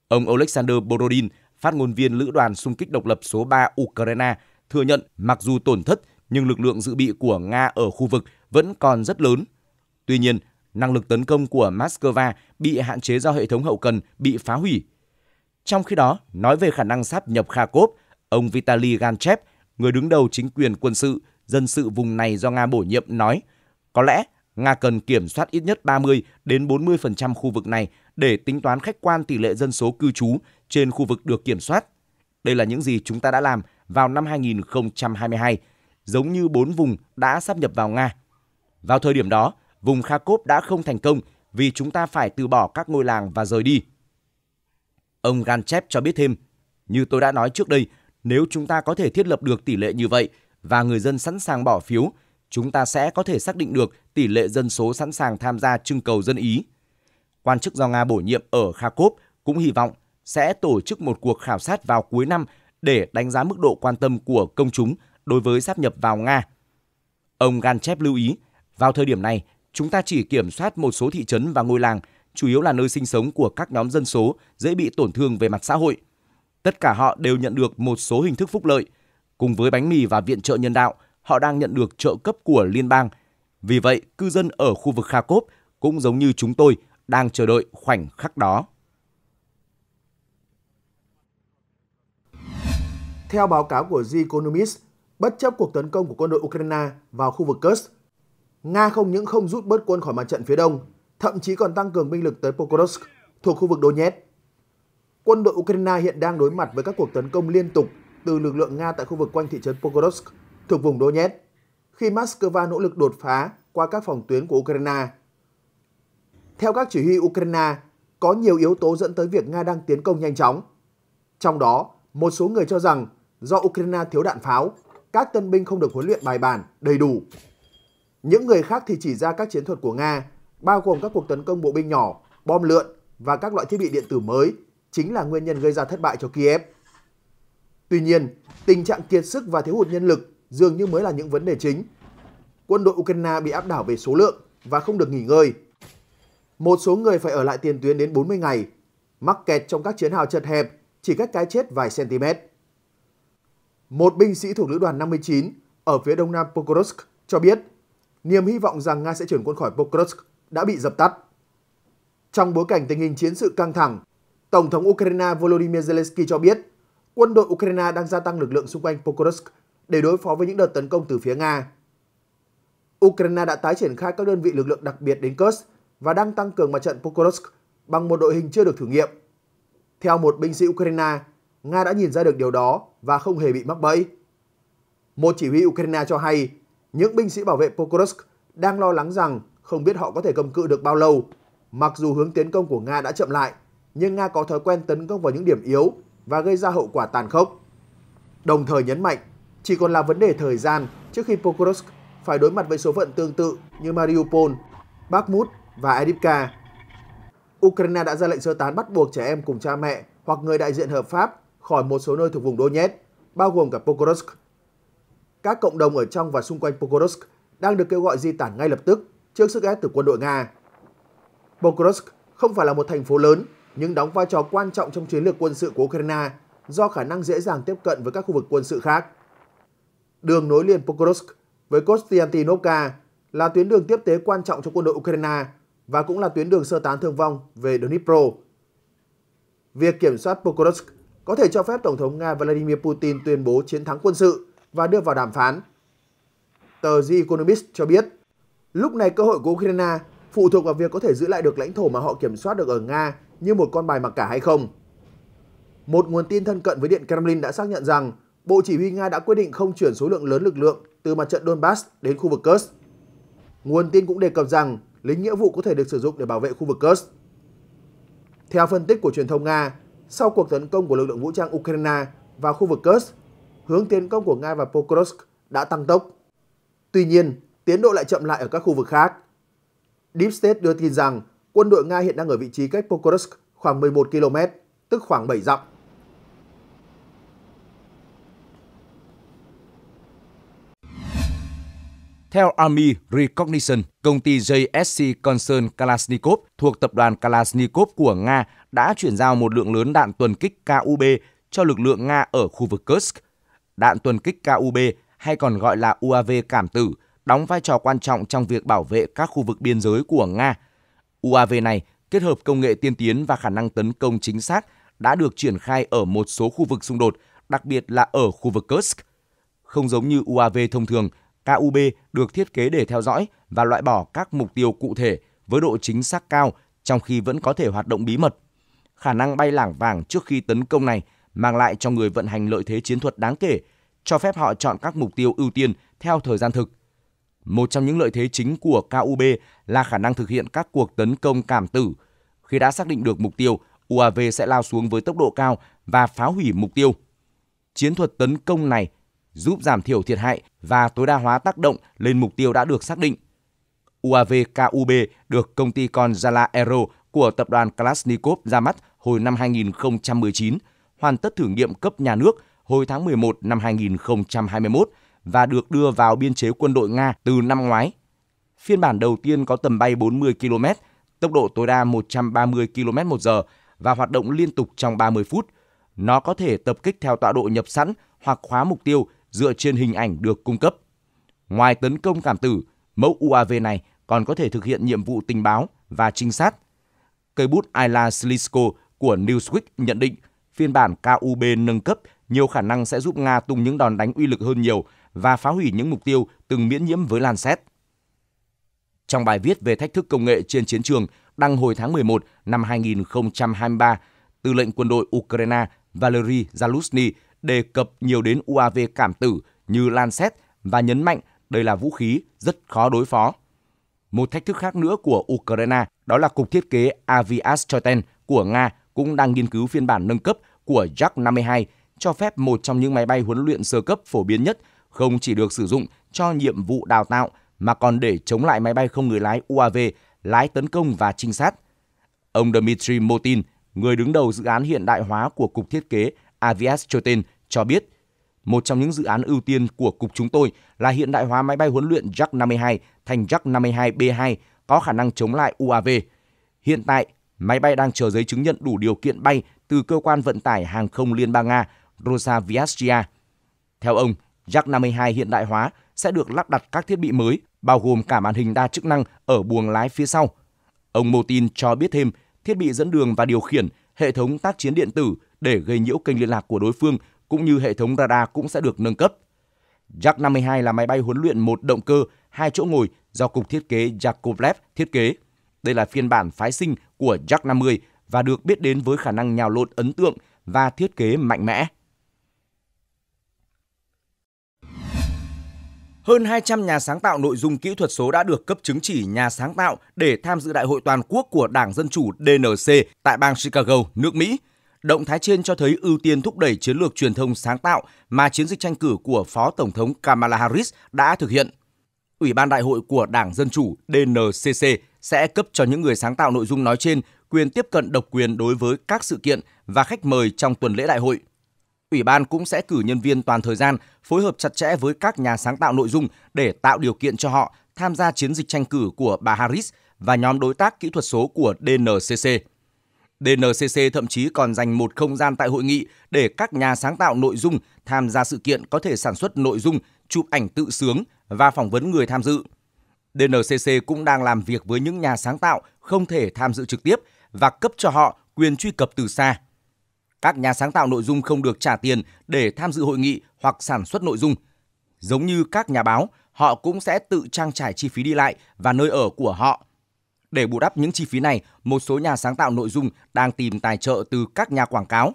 Ông Alexander Borodin, phát ngôn viên lữ đoàn xung kích độc lập số 3 Ukraine, thừa nhận mặc dù tổn thất nhưng lực lượng dự bị của Nga ở khu vực vẫn còn rất lớn. Tuy nhiên, năng lực tấn công của Moscow bị hạn chế do hệ thống hậu cần bị phá hủy. Trong khi đó, nói về khả năng sáp nhập Kharkov, ông Vitaly Ganchev, người đứng đầu chính quyền quân sự, dân sự vùng này do Nga bổ nhiệm nói, có lẽ Nga cần kiểm soát ít nhất 30 đến 40% khu vực này để tính toán khách quan tỷ lệ dân số cư trú trên khu vực được kiểm soát. Đây là những gì chúng ta đã làm vào năm 2022, giống như bốn vùng đã sáp nhập vào Nga. Vào thời điểm đó, vùng Kharkov đã không thành công vì chúng ta phải từ bỏ các ngôi làng và rời đi. Ông Ganchev cho biết thêm, như tôi đã nói trước đây, nếu chúng ta có thể thiết lập được tỷ lệ như vậy và người dân sẵn sàng bỏ phiếu, chúng ta sẽ có thể xác định được tỷ lệ dân số sẵn sàng tham gia trưng cầu dân Ý. Quan chức do Nga bổ nhiệm ở Kharkov cũng hy vọng sẽ tổ chức một cuộc khảo sát vào cuối năm để đánh giá mức độ quan tâm của công chúng đối với sáp nhập vào Nga. Ông Ganchev lưu ý, vào thời điểm này, chúng ta chỉ kiểm soát một số thị trấn và ngôi làng, chủ yếu là nơi sinh sống của các nhóm dân số dễ bị tổn thương về mặt xã hội. Tất cả họ đều nhận được một số hình thức phúc lợi. Cùng với bánh mì và viện trợ nhân đạo, họ đang nhận được trợ cấp của liên bang. Vì vậy, cư dân ở khu vực Kharkov cũng giống như chúng tôi đang chờ đợi khoảnh khắc đó. Theo báo cáo của The Economist, bất chấp cuộc tấn công của quân đội Ukraine vào khu vực Kursk, Nga không những không rút bớt quân khỏi mặt trận phía đông, thậm chí còn tăng cường binh lực tới Pokrovsk thuộc khu vực Donetsk. Quân đội Ukraine hiện đang đối mặt với các cuộc tấn công liên tục từ lực lượng Nga tại khu vực quanh thị trấn Pokrovsk thuộc vùng Donetsk, khi Moscow nỗ lực đột phá qua các phòng tuyến của Ukraine. Theo các chỉ huy Ukraine, có nhiều yếu tố dẫn tới việc Nga đang tiến công nhanh chóng. Trong đó, một số người cho rằng do Ukraine thiếu đạn pháo, các tân binh không được huấn luyện bài bản, đầy đủ những người khác thì chỉ ra các chiến thuật của Nga, bao gồm các cuộc tấn công bộ binh nhỏ, bom lượn và các loại thiết bị điện tử mới, chính là nguyên nhân gây ra thất bại cho Kiev. Tuy nhiên, tình trạng kiệt sức và thiếu hụt nhân lực dường như mới là những vấn đề chính. Quân đội Ukraine bị áp đảo về số lượng và không được nghỉ ngơi. Một số người phải ở lại tiền tuyến đến 40 ngày, mắc kẹt trong các chiến hào chật hẹp chỉ cách cái chết vài cm. Một binh sĩ thuộc lữ đoàn 59 ở phía đông nam Pokrovsk cho biết niềm hy vọng rằng Nga sẽ chuyển quân khỏi Pokrovsk đã bị dập tắt. Trong bối cảnh tình hình chiến sự căng thẳng, Tổng thống Ukraine Volodymyr Zelensky cho biết quân đội Ukraine đang gia tăng lực lượng xung quanh Pokrovsk để đối phó với những đợt tấn công từ phía Nga. Ukraine đã tái triển khai các đơn vị lực lượng đặc biệt đến Kursk và đang tăng cường mặt trận Pokrovsk bằng một đội hình chưa được thử nghiệm. Theo một binh sĩ Ukraine, Nga đã nhìn ra được điều đó và không hề bị mắc bẫy. Một chỉ huy Ukraine cho hay những binh sĩ bảo vệ Pokrovsk đang lo lắng rằng không biết họ có thể cầm cự được bao lâu. Mặc dù hướng tiến công của Nga đã chậm lại, nhưng Nga có thói quen tấn công vào những điểm yếu và gây ra hậu quả tàn khốc. Đồng thời nhấn mạnh, chỉ còn là vấn đề thời gian trước khi Pokrovsk phải đối mặt với số phận tương tự như Mariupol, Bakhmut và Edipka. Ukraine đã ra lệnh sơ tán bắt buộc trẻ em cùng cha mẹ hoặc người đại diện hợp pháp khỏi một số nơi thuộc vùng Donetsk, bao gồm cả Pokrovsk các cộng đồng ở trong và xung quanh Pokrovsk đang được kêu gọi di tản ngay lập tức trước sức ép từ quân đội Nga. Pokrovsk không phải là một thành phố lớn nhưng đóng vai trò quan trọng trong chiến lược quân sự của Ukraine do khả năng dễ dàng tiếp cận với các khu vực quân sự khác. Đường nối liền Pokrovsk với Kostiantinovka là tuyến đường tiếp tế quan trọng cho quân đội Ukraine và cũng là tuyến đường sơ tán thương vong về Dnipro. Việc kiểm soát Pokrovsk có thể cho phép Tổng thống Nga Vladimir Putin tuyên bố chiến thắng quân sự và đưa vào đàm phán. Tờ The Economist cho biết, lúc này cơ hội của Ukraine phụ thuộc vào việc có thể giữ lại được lãnh thổ mà họ kiểm soát được ở Nga như một con bài mặc cả hay không. Một nguồn tin thân cận với Điện Kremlin đã xác nhận rằng Bộ Chỉ huy Nga đã quyết định không chuyển số lượng lớn lực lượng từ mặt trận Donbass đến khu vực Kursk. Nguồn tin cũng đề cập rằng lính nghĩa vụ có thể được sử dụng để bảo vệ khu vực Kursk. Theo phân tích của truyền thông Nga, sau cuộc tấn công của lực lượng vũ trang Ukraine vào khu vực Kursk, hướng tiến công của Nga và Pokrovsk đã tăng tốc. Tuy nhiên, tiến độ lại chậm lại ở các khu vực khác. Deep State đưa tin rằng quân đội Nga hiện đang ở vị trí cách Pokrovsk khoảng 11 km, tức khoảng 7 dặm. Theo Army Recognition, công ty JSC Concern Kalashnikov thuộc tập đoàn Kalashnikov của Nga đã chuyển giao một lượng lớn đạn tuần kích KUB cho lực lượng Nga ở khu vực Kursk đạn tuần kích KUB hay còn gọi là UAV cảm tử, đóng vai trò quan trọng trong việc bảo vệ các khu vực biên giới của Nga. UAV này kết hợp công nghệ tiên tiến và khả năng tấn công chính xác đã được triển khai ở một số khu vực xung đột, đặc biệt là ở khu vực Kursk. Không giống như UAV thông thường, KUB được thiết kế để theo dõi và loại bỏ các mục tiêu cụ thể với độ chính xác cao trong khi vẫn có thể hoạt động bí mật. Khả năng bay lảng vàng trước khi tấn công này mang lại cho người vận hành lợi thế chiến thuật đáng kể, cho phép họ chọn các mục tiêu ưu tiên theo thời gian thực. Một trong những lợi thế chính của KUB là khả năng thực hiện các cuộc tấn công cảm tử. Khi đã xác định được mục tiêu, UAV sẽ lao xuống với tốc độ cao và phá hủy mục tiêu. Chiến thuật tấn công này giúp giảm thiểu thiệt hại và tối đa hóa tác động lên mục tiêu đã được xác định. UAV KUB được công ty con Zala Aero của tập đoàn Kalashnikov ra mắt hồi năm 2019 hoàn tất thử nghiệm cấp nhà nước hồi tháng 11 năm 2021 và được đưa vào biên chế quân đội Nga từ năm ngoái. Phiên bản đầu tiên có tầm bay 40 km, tốc độ tối đa 130 km một giờ và hoạt động liên tục trong 30 phút. Nó có thể tập kích theo tọa độ nhập sẵn hoặc khóa mục tiêu dựa trên hình ảnh được cung cấp. Ngoài tấn công cảm tử, mẫu UAV này còn có thể thực hiện nhiệm vụ tình báo và trinh sát. Cây bút Ayla Slisko của Newsweek nhận định – phiên bản KUB nâng cấp nhiều khả năng sẽ giúp Nga tung những đòn đánh uy lực hơn nhiều và phá hủy những mục tiêu từng miễn nhiễm với Lan Xét. Trong bài viết về thách thức công nghệ trên chiến trường đăng hồi tháng 11 năm 2023, tư lệnh quân đội Ukraine Valery Zaluzny đề cập nhiều đến UAV cảm tử như Lancet và nhấn mạnh đây là vũ khí rất khó đối phó. Một thách thức khác nữa của Ukraine đó là cục thiết kế Avias Choten của Nga cũng đang nghiên cứu phiên bản nâng cấp của Yak-52 cho phép một trong những máy bay huấn luyện sơ cấp phổ biến nhất không chỉ được sử dụng cho nhiệm vụ đào tạo mà còn để chống lại máy bay không người lái UAV, lái tấn công và trinh sát. Ông Dmitry Motin, người đứng đầu dự án hiện đại hóa của Cục Thiết kế Aviastroten cho biết, một trong những dự án ưu tiên của Cục chúng tôi là hiện đại hóa máy bay huấn luyện Yak-52 thành Yak-52B2 có khả năng chống lại UAV. Hiện tại, Máy bay đang chờ giấy chứng nhận đủ điều kiện bay từ cơ quan vận tải hàng không Liên bang Nga Rosaviatsya. Theo ông, Yak-52 hiện đại hóa sẽ được lắp đặt các thiết bị mới, bao gồm cả màn hình đa chức năng ở buồng lái phía sau. Ông Motin cho biết thêm, thiết bị dẫn đường và điều khiển, hệ thống tác chiến điện tử để gây nhiễu kênh liên lạc của đối phương cũng như hệ thống radar cũng sẽ được nâng cấp. Yak-52 là máy bay huấn luyện một động cơ, hai chỗ ngồi do cục thiết kế Yakovlev thiết kế. Đây là phiên bản phái sinh của Jack 50 và được biết đến với khả năng nhào lộn ấn tượng và thiết kế mạnh mẽ. Hơn 200 nhà sáng tạo nội dung kỹ thuật số đã được cấp chứng chỉ nhà sáng tạo để tham dự Đại hội toàn quốc của Đảng Dân chủ DNC tại bang Chicago, nước Mỹ. Động thái trên cho thấy ưu tiên thúc đẩy chiến lược truyền thông sáng tạo mà chiến dịch tranh cử của Phó Tổng thống Kamala Harris đã thực hiện. Ủy ban Đại hội của Đảng Dân chủ DNCC sẽ cấp cho những người sáng tạo nội dung nói trên quyền tiếp cận độc quyền đối với các sự kiện và khách mời trong tuần lễ đại hội. Ủy ban cũng sẽ cử nhân viên toàn thời gian phối hợp chặt chẽ với các nhà sáng tạo nội dung để tạo điều kiện cho họ tham gia chiến dịch tranh cử của bà Harris và nhóm đối tác kỹ thuật số của DNCC. DNCC thậm chí còn dành một không gian tại hội nghị để các nhà sáng tạo nội dung tham gia sự kiện có thể sản xuất nội dung, chụp ảnh tự sướng và phỏng vấn người tham dự. DNCC cũng đang làm việc với những nhà sáng tạo không thể tham dự trực tiếp và cấp cho họ quyền truy cập từ xa. Các nhà sáng tạo nội dung không được trả tiền để tham dự hội nghị hoặc sản xuất nội dung. Giống như các nhà báo, họ cũng sẽ tự trang trải chi phí đi lại và nơi ở của họ. Để bù đắp những chi phí này, một số nhà sáng tạo nội dung đang tìm tài trợ từ các nhà quảng cáo.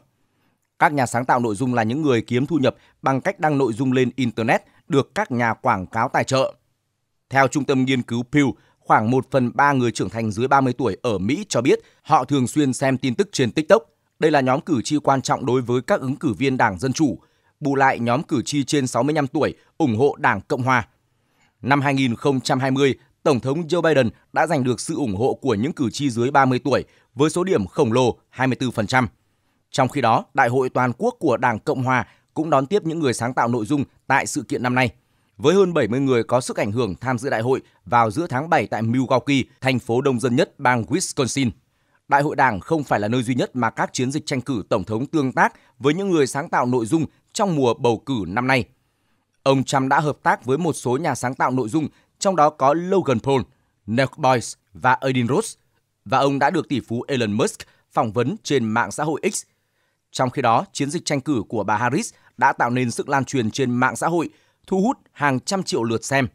Các nhà sáng tạo nội dung là những người kiếm thu nhập bằng cách đăng nội dung lên internet được các nhà quảng cáo tài trợ. Theo Trung tâm Nghiên cứu Pew, khoảng 1 phần 3 người trưởng thành dưới 30 tuổi ở Mỹ cho biết họ thường xuyên xem tin tức trên TikTok. Đây là nhóm cử tri quan trọng đối với các ứng cử viên Đảng Dân Chủ, bù lại nhóm cử tri trên 65 tuổi ủng hộ Đảng Cộng Hòa. Năm 2020, Tổng thống Joe Biden đã giành được sự ủng hộ của những cử tri dưới 30 tuổi với số điểm khổng lồ 24%. Trong khi đó, Đại hội toàn quốc của Đảng Cộng Hòa cũng đón tiếp những người sáng tạo nội dung tại sự kiện năm nay – với hơn 70 người có sức ảnh hưởng tham dự đại hội vào giữa tháng 7 tại Milwaukee, thành phố đông dân nhất bang Wisconsin. Đại hội Đảng không phải là nơi duy nhất mà các chiến dịch tranh cử tổng thống tương tác với những người sáng tạo nội dung trong mùa bầu cử năm nay. Ông Trump đã hợp tác với một số nhà sáng tạo nội dung, trong đó có Logan Paul, Nick Boyce và Aydin Ross, và ông đã được tỷ phú Elon Musk phỏng vấn trên mạng xã hội X. Trong khi đó, chiến dịch tranh cử của bà Harris đã tạo nên sức lan truyền trên mạng xã hội – thu hút hàng trăm triệu lượt xem.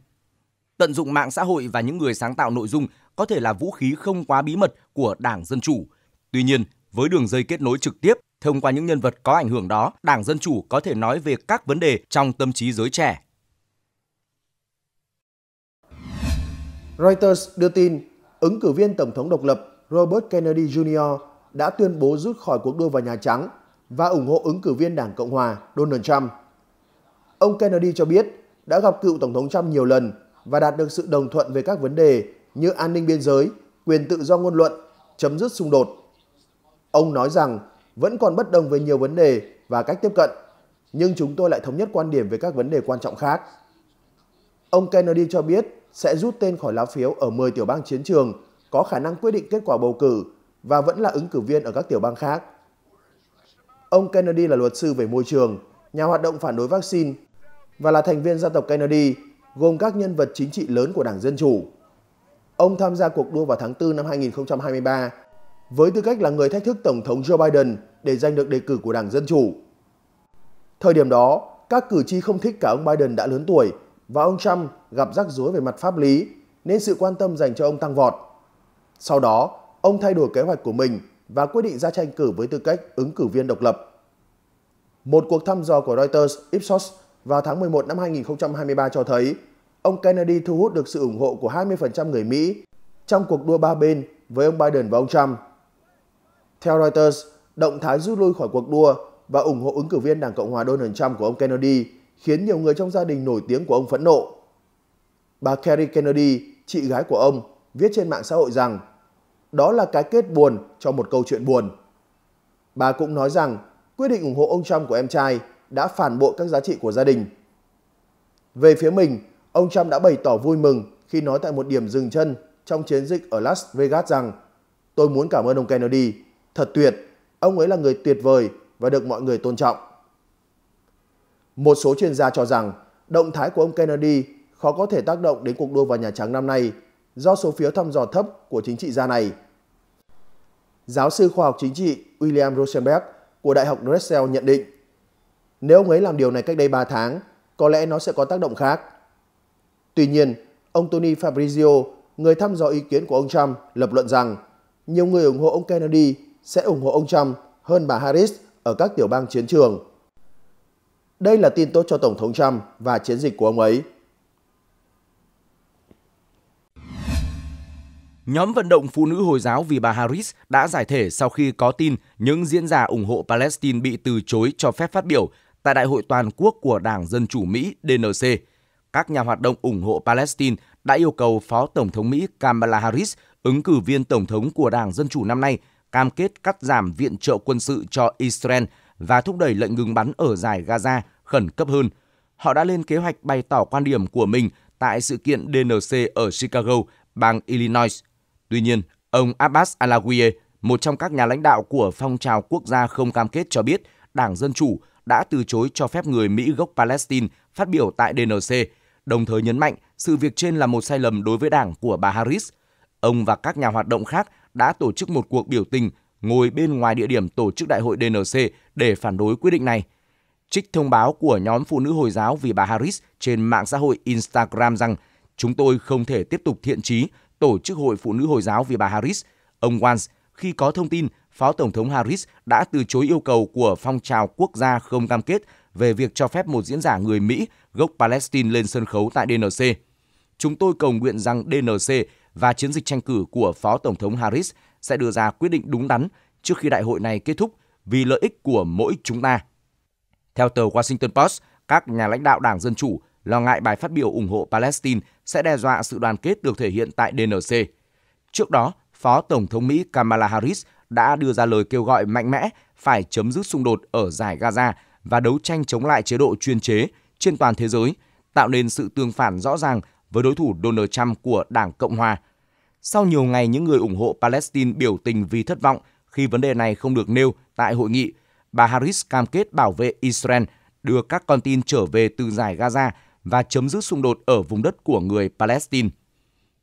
Tận dụng mạng xã hội và những người sáng tạo nội dung có thể là vũ khí không quá bí mật của Đảng Dân Chủ. Tuy nhiên, với đường dây kết nối trực tiếp thông qua những nhân vật có ảnh hưởng đó, Đảng Dân Chủ có thể nói về các vấn đề trong tâm trí giới trẻ. Reuters đưa tin, ứng cử viên Tổng thống độc lập Robert Kennedy Jr. đã tuyên bố rút khỏi cuộc đua vào Nhà Trắng và ủng hộ ứng cử viên Đảng Cộng hòa Donald Trump. Ông Kennedy cho biết đã gặp cựu Tổng thống Trump nhiều lần và đạt được sự đồng thuận về các vấn đề như an ninh biên giới, quyền tự do ngôn luận, chấm dứt xung đột. Ông nói rằng vẫn còn bất đồng về nhiều vấn đề và cách tiếp cận, nhưng chúng tôi lại thống nhất quan điểm về các vấn đề quan trọng khác. Ông Kennedy cho biết sẽ rút tên khỏi lá phiếu ở 10 tiểu bang chiến trường có khả năng quyết định kết quả bầu cử và vẫn là ứng cử viên ở các tiểu bang khác. Ông Kennedy là luật sư về môi trường, nhà hoạt động phản đối vaccine và là thành viên gia tộc Kennedy, gồm các nhân vật chính trị lớn của Đảng Dân Chủ. Ông tham gia cuộc đua vào tháng 4 năm 2023 với tư cách là người thách thức Tổng thống Joe Biden để giành được đề cử của Đảng Dân Chủ. Thời điểm đó, các cử tri không thích cả ông Biden đã lớn tuổi và ông Trump gặp rắc rối về mặt pháp lý nên sự quan tâm dành cho ông tăng vọt. Sau đó, ông thay đổi kế hoạch của mình và quyết định ra tranh cử với tư cách ứng cử viên độc lập. Một cuộc thăm dò của Reuters Ipsos vào tháng 11 năm 2023 cho thấy ông Kennedy thu hút được sự ủng hộ của 20% người Mỹ trong cuộc đua ba bên với ông Biden và ông Trump. Theo Reuters, động thái rút lui khỏi cuộc đua và ủng hộ ứng cử viên Đảng Cộng hòa Donald Trump của ông Kennedy khiến nhiều người trong gia đình nổi tiếng của ông phẫn nộ. Bà Kerry Kennedy, chị gái của ông, viết trên mạng xã hội rằng đó là cái kết buồn cho một câu chuyện buồn. Bà cũng nói rằng quyết định ủng hộ ông Trump của em trai đã phản bội các giá trị của gia đình. Về phía mình, ông Trump đã bày tỏ vui mừng khi nói tại một điểm dừng chân trong chiến dịch ở Las Vegas rằng Tôi muốn cảm ơn ông Kennedy, thật tuyệt, ông ấy là người tuyệt vời và được mọi người tôn trọng. Một số chuyên gia cho rằng động thái của ông Kennedy khó có thể tác động đến cuộc đua vào Nhà Trắng năm nay do số phiếu thăm dò thấp của chính trị gia này. Giáo sư khoa học chính trị William Rosenberg của Đại học Drexel nhận định nếu ông ấy làm điều này cách đây 3 tháng, có lẽ nó sẽ có tác động khác. Tuy nhiên, ông Tony Fabrizio, người thăm dò ý kiến của ông Trump, lập luận rằng nhiều người ủng hộ ông Kennedy sẽ ủng hộ ông Trump hơn bà Harris ở các tiểu bang chiến trường. Đây là tin tốt cho Tổng thống Trump và chiến dịch của ông ấy. Nhóm vận động phụ nữ Hồi giáo vì bà Harris đã giải thể sau khi có tin những diễn giả ủng hộ Palestine bị từ chối cho phép phát biểu tại Đại hội Toàn quốc của Đảng Dân Chủ Mỹ DNC. Các nhà hoạt động ủng hộ Palestine đã yêu cầu Phó Tổng thống Mỹ Kamala Harris, ứng cử viên Tổng thống của Đảng Dân Chủ năm nay, cam kết cắt giảm viện trợ quân sự cho Israel và thúc đẩy lệnh ngừng bắn ở giải Gaza khẩn cấp hơn. Họ đã lên kế hoạch bày tỏ quan điểm của mình tại sự kiện DNC ở Chicago, bang Illinois. Tuy nhiên, ông Abbas Alawiye, một trong các nhà lãnh đạo của phong trào quốc gia không cam kết cho biết Đảng Dân Chủ – đã từ chối cho phép người Mỹ gốc Palestine phát biểu tại DNC, đồng thời nhấn mạnh sự việc trên là một sai lầm đối với đảng của bà Harris. Ông và các nhà hoạt động khác đã tổ chức một cuộc biểu tình ngồi bên ngoài địa điểm tổ chức đại hội DNC để phản đối quyết định này. Trích thông báo của nhóm phụ nữ Hồi giáo vì bà Harris trên mạng xã hội Instagram rằng chúng tôi không thể tiếp tục thiện trí tổ chức hội phụ nữ Hồi giáo vì bà Harris. Ông Wans, khi có thông tin Phó Tổng thống Harris đã từ chối yêu cầu của phong trào quốc gia không cam kết về việc cho phép một diễn giả người Mỹ gốc Palestine lên sân khấu tại DNC. Chúng tôi cầu nguyện rằng DNC và chiến dịch tranh cử của Phó Tổng thống Harris sẽ đưa ra quyết định đúng đắn trước khi đại hội này kết thúc vì lợi ích của mỗi chúng ta. Theo tờ Washington Post, các nhà lãnh đạo Đảng Dân Chủ lo ngại bài phát biểu ủng hộ Palestine sẽ đe dọa sự đoàn kết được thể hiện tại DNC. Trước đó, Phó Tổng thống Mỹ Kamala Harris đã đưa ra lời kêu gọi mạnh mẽ phải chấm dứt xung đột ở giải Gaza và đấu tranh chống lại chế độ chuyên chế trên toàn thế giới, tạo nên sự tương phản rõ ràng với đối thủ Donald Trump của Đảng Cộng hòa. Sau nhiều ngày những người ủng hộ Palestine biểu tình vì thất vọng khi vấn đề này không được nêu tại hội nghị, bà Harris cam kết bảo vệ Israel, đưa các con tin trở về từ giải Gaza và chấm dứt xung đột ở vùng đất của người Palestine.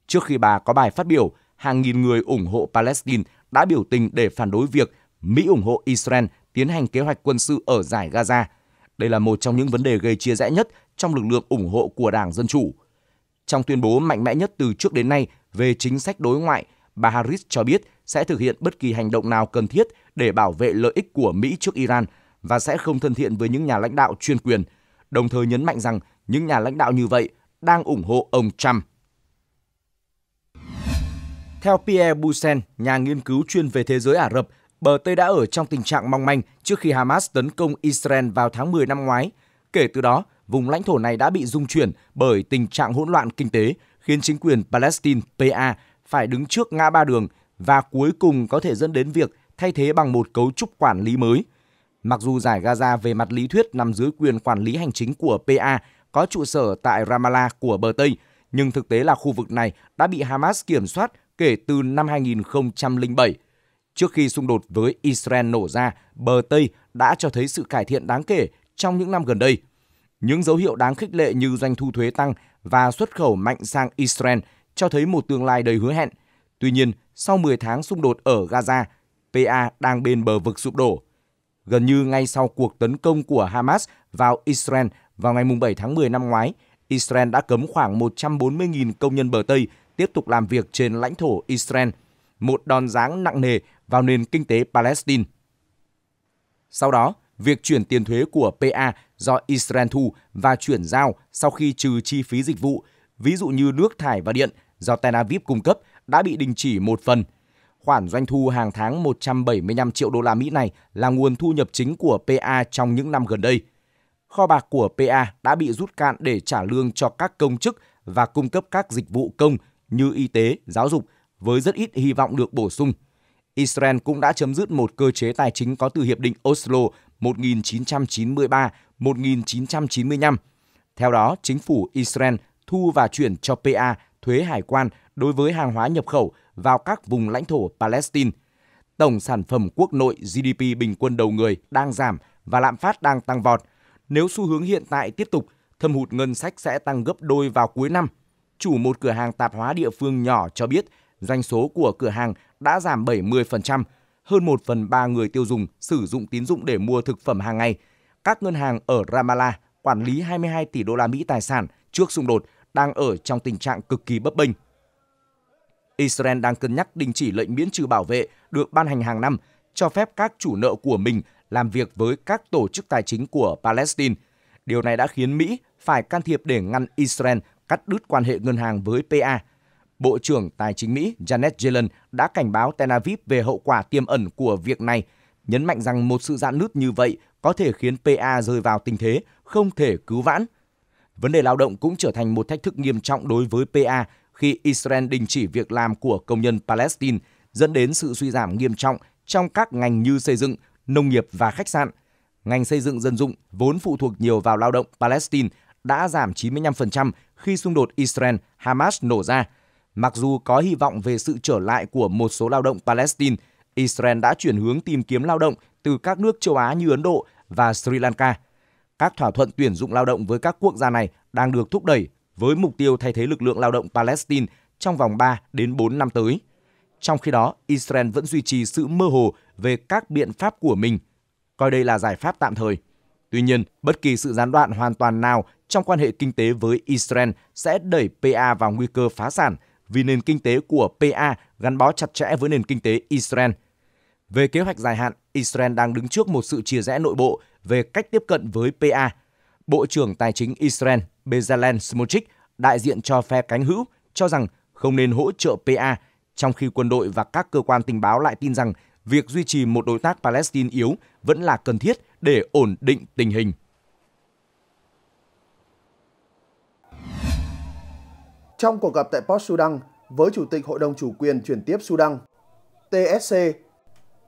Trước khi bà có bài phát biểu, hàng nghìn người ủng hộ Palestine đã biểu tình để phản đối việc Mỹ ủng hộ Israel tiến hành kế hoạch quân sự ở giải Gaza. Đây là một trong những vấn đề gây chia rẽ nhất trong lực lượng ủng hộ của Đảng Dân Chủ. Trong tuyên bố mạnh mẽ nhất từ trước đến nay về chính sách đối ngoại, bà Harris cho biết sẽ thực hiện bất kỳ hành động nào cần thiết để bảo vệ lợi ích của Mỹ trước Iran và sẽ không thân thiện với những nhà lãnh đạo chuyên quyền, đồng thời nhấn mạnh rằng những nhà lãnh đạo như vậy đang ủng hộ ông Trump. Theo Pierre Bussen, nhà nghiên cứu chuyên về thế giới Ả Rập, bờ Tây đã ở trong tình trạng mong manh trước khi Hamas tấn công Israel vào tháng 10 năm ngoái. Kể từ đó, vùng lãnh thổ này đã bị dung chuyển bởi tình trạng hỗn loạn kinh tế, khiến chính quyền Palestine PA phải đứng trước ngã ba đường và cuối cùng có thể dẫn đến việc thay thế bằng một cấu trúc quản lý mới. Mặc dù giải Gaza về mặt lý thuyết nằm dưới quyền quản lý hành chính của PA có trụ sở tại Ramallah của bờ Tây, nhưng thực tế là khu vực này đã bị Hamas kiểm soát kể từ năm 2007. Trước khi xung đột với Israel nổ ra, bờ Tây đã cho thấy sự cải thiện đáng kể trong những năm gần đây. Những dấu hiệu đáng khích lệ như doanh thu thuế tăng và xuất khẩu mạnh sang Israel cho thấy một tương lai đầy hứa hẹn. Tuy nhiên, sau 10 tháng xung đột ở Gaza, PA đang bên bờ vực sụp đổ. Gần như ngay sau cuộc tấn công của Hamas vào Israel vào ngày 7 tháng 10 năm ngoái, Israel đã cấm khoảng 140.000 công nhân bờ Tây tiếp tục làm việc trên lãnh thổ Israel, một đòn giáng nặng nề vào nền kinh tế Palestine. Sau đó, việc chuyển tiền thuế của PA do Israel thu và chuyển giao sau khi trừ chi phí dịch vụ, ví dụ như nước thải và điện do Tel Aviv cung cấp đã bị đình chỉ một phần. Khoản doanh thu hàng tháng 175 triệu đô la Mỹ này là nguồn thu nhập chính của PA trong những năm gần đây. Kho bạc của PA đã bị rút cạn để trả lương cho các công chức và cung cấp các dịch vụ công như y tế, giáo dục với rất ít hy vọng được bổ sung. Israel cũng đã chấm dứt một cơ chế tài chính có từ Hiệp định Oslo 1993-1995. Theo đó, chính phủ Israel thu và chuyển cho PA thuế hải quan đối với hàng hóa nhập khẩu vào các vùng lãnh thổ Palestine. Tổng sản phẩm quốc nội GDP bình quân đầu người đang giảm và lạm phát đang tăng vọt. Nếu xu hướng hiện tại tiếp tục, thâm hụt ngân sách sẽ tăng gấp đôi vào cuối năm – chủ một cửa hàng tạp hóa địa phương nhỏ cho biết doanh số của cửa hàng đã giảm 70%, hơn 1 phần 3 người tiêu dùng sử dụng tín dụng để mua thực phẩm hàng ngày. Các ngân hàng ở Ramallah quản lý 22 tỷ đô la Mỹ tài sản trước xung đột đang ở trong tình trạng cực kỳ bấp bênh. Israel đang cân nhắc đình chỉ lệnh miễn trừ bảo vệ được ban hành hàng năm, cho phép các chủ nợ của mình làm việc với các tổ chức tài chính của Palestine. Điều này đã khiến Mỹ phải can thiệp để ngăn Israel cắt đứt quan hệ ngân hàng với PA. Bộ trưởng Tài chính Mỹ Janet Yellen đã cảnh báo Tel Aviv về hậu quả tiềm ẩn của việc này, nhấn mạnh rằng một sự giãn nứt như vậy có thể khiến PA rơi vào tình thế không thể cứu vãn. Vấn đề lao động cũng trở thành một thách thức nghiêm trọng đối với PA khi Israel đình chỉ việc làm của công nhân Palestine, dẫn đến sự suy giảm nghiêm trọng trong các ngành như xây dựng, nông nghiệp và khách sạn. Ngành xây dựng dân dụng vốn phụ thuộc nhiều vào lao động Palestine đã giảm 95% khi xung đột Israel-Hamas nổ ra. Mặc dù có hy vọng về sự trở lại của một số lao động Palestine, Israel đã chuyển hướng tìm kiếm lao động từ các nước châu Á như Ấn Độ và Sri Lanka. Các thỏa thuận tuyển dụng lao động với các quốc gia này đang được thúc đẩy với mục tiêu thay thế lực lượng lao động Palestine trong vòng 3 đến 4 năm tới. Trong khi đó, Israel vẫn duy trì sự mơ hồ về các biện pháp của mình, coi đây là giải pháp tạm thời. Tuy nhiên, bất kỳ sự gián đoạn hoàn toàn nào trong quan hệ kinh tế với Israel sẽ đẩy PA vào nguy cơ phá sản vì nền kinh tế của PA gắn bó chặt chẽ với nền kinh tế Israel. Về kế hoạch dài hạn, Israel đang đứng trước một sự chia rẽ nội bộ về cách tiếp cận với PA. Bộ trưởng Tài chính Israel Bezalel Smotrich đại diện cho phe cánh hữu cho rằng không nên hỗ trợ PA, trong khi quân đội và các cơ quan tình báo lại tin rằng việc duy trì một đối tác Palestine yếu vẫn là cần thiết để ổn định tình hình. Trong cuộc gặp tại Port Sudan với Chủ tịch Hội đồng Chủ quyền chuyển tiếp Sudan, TSC,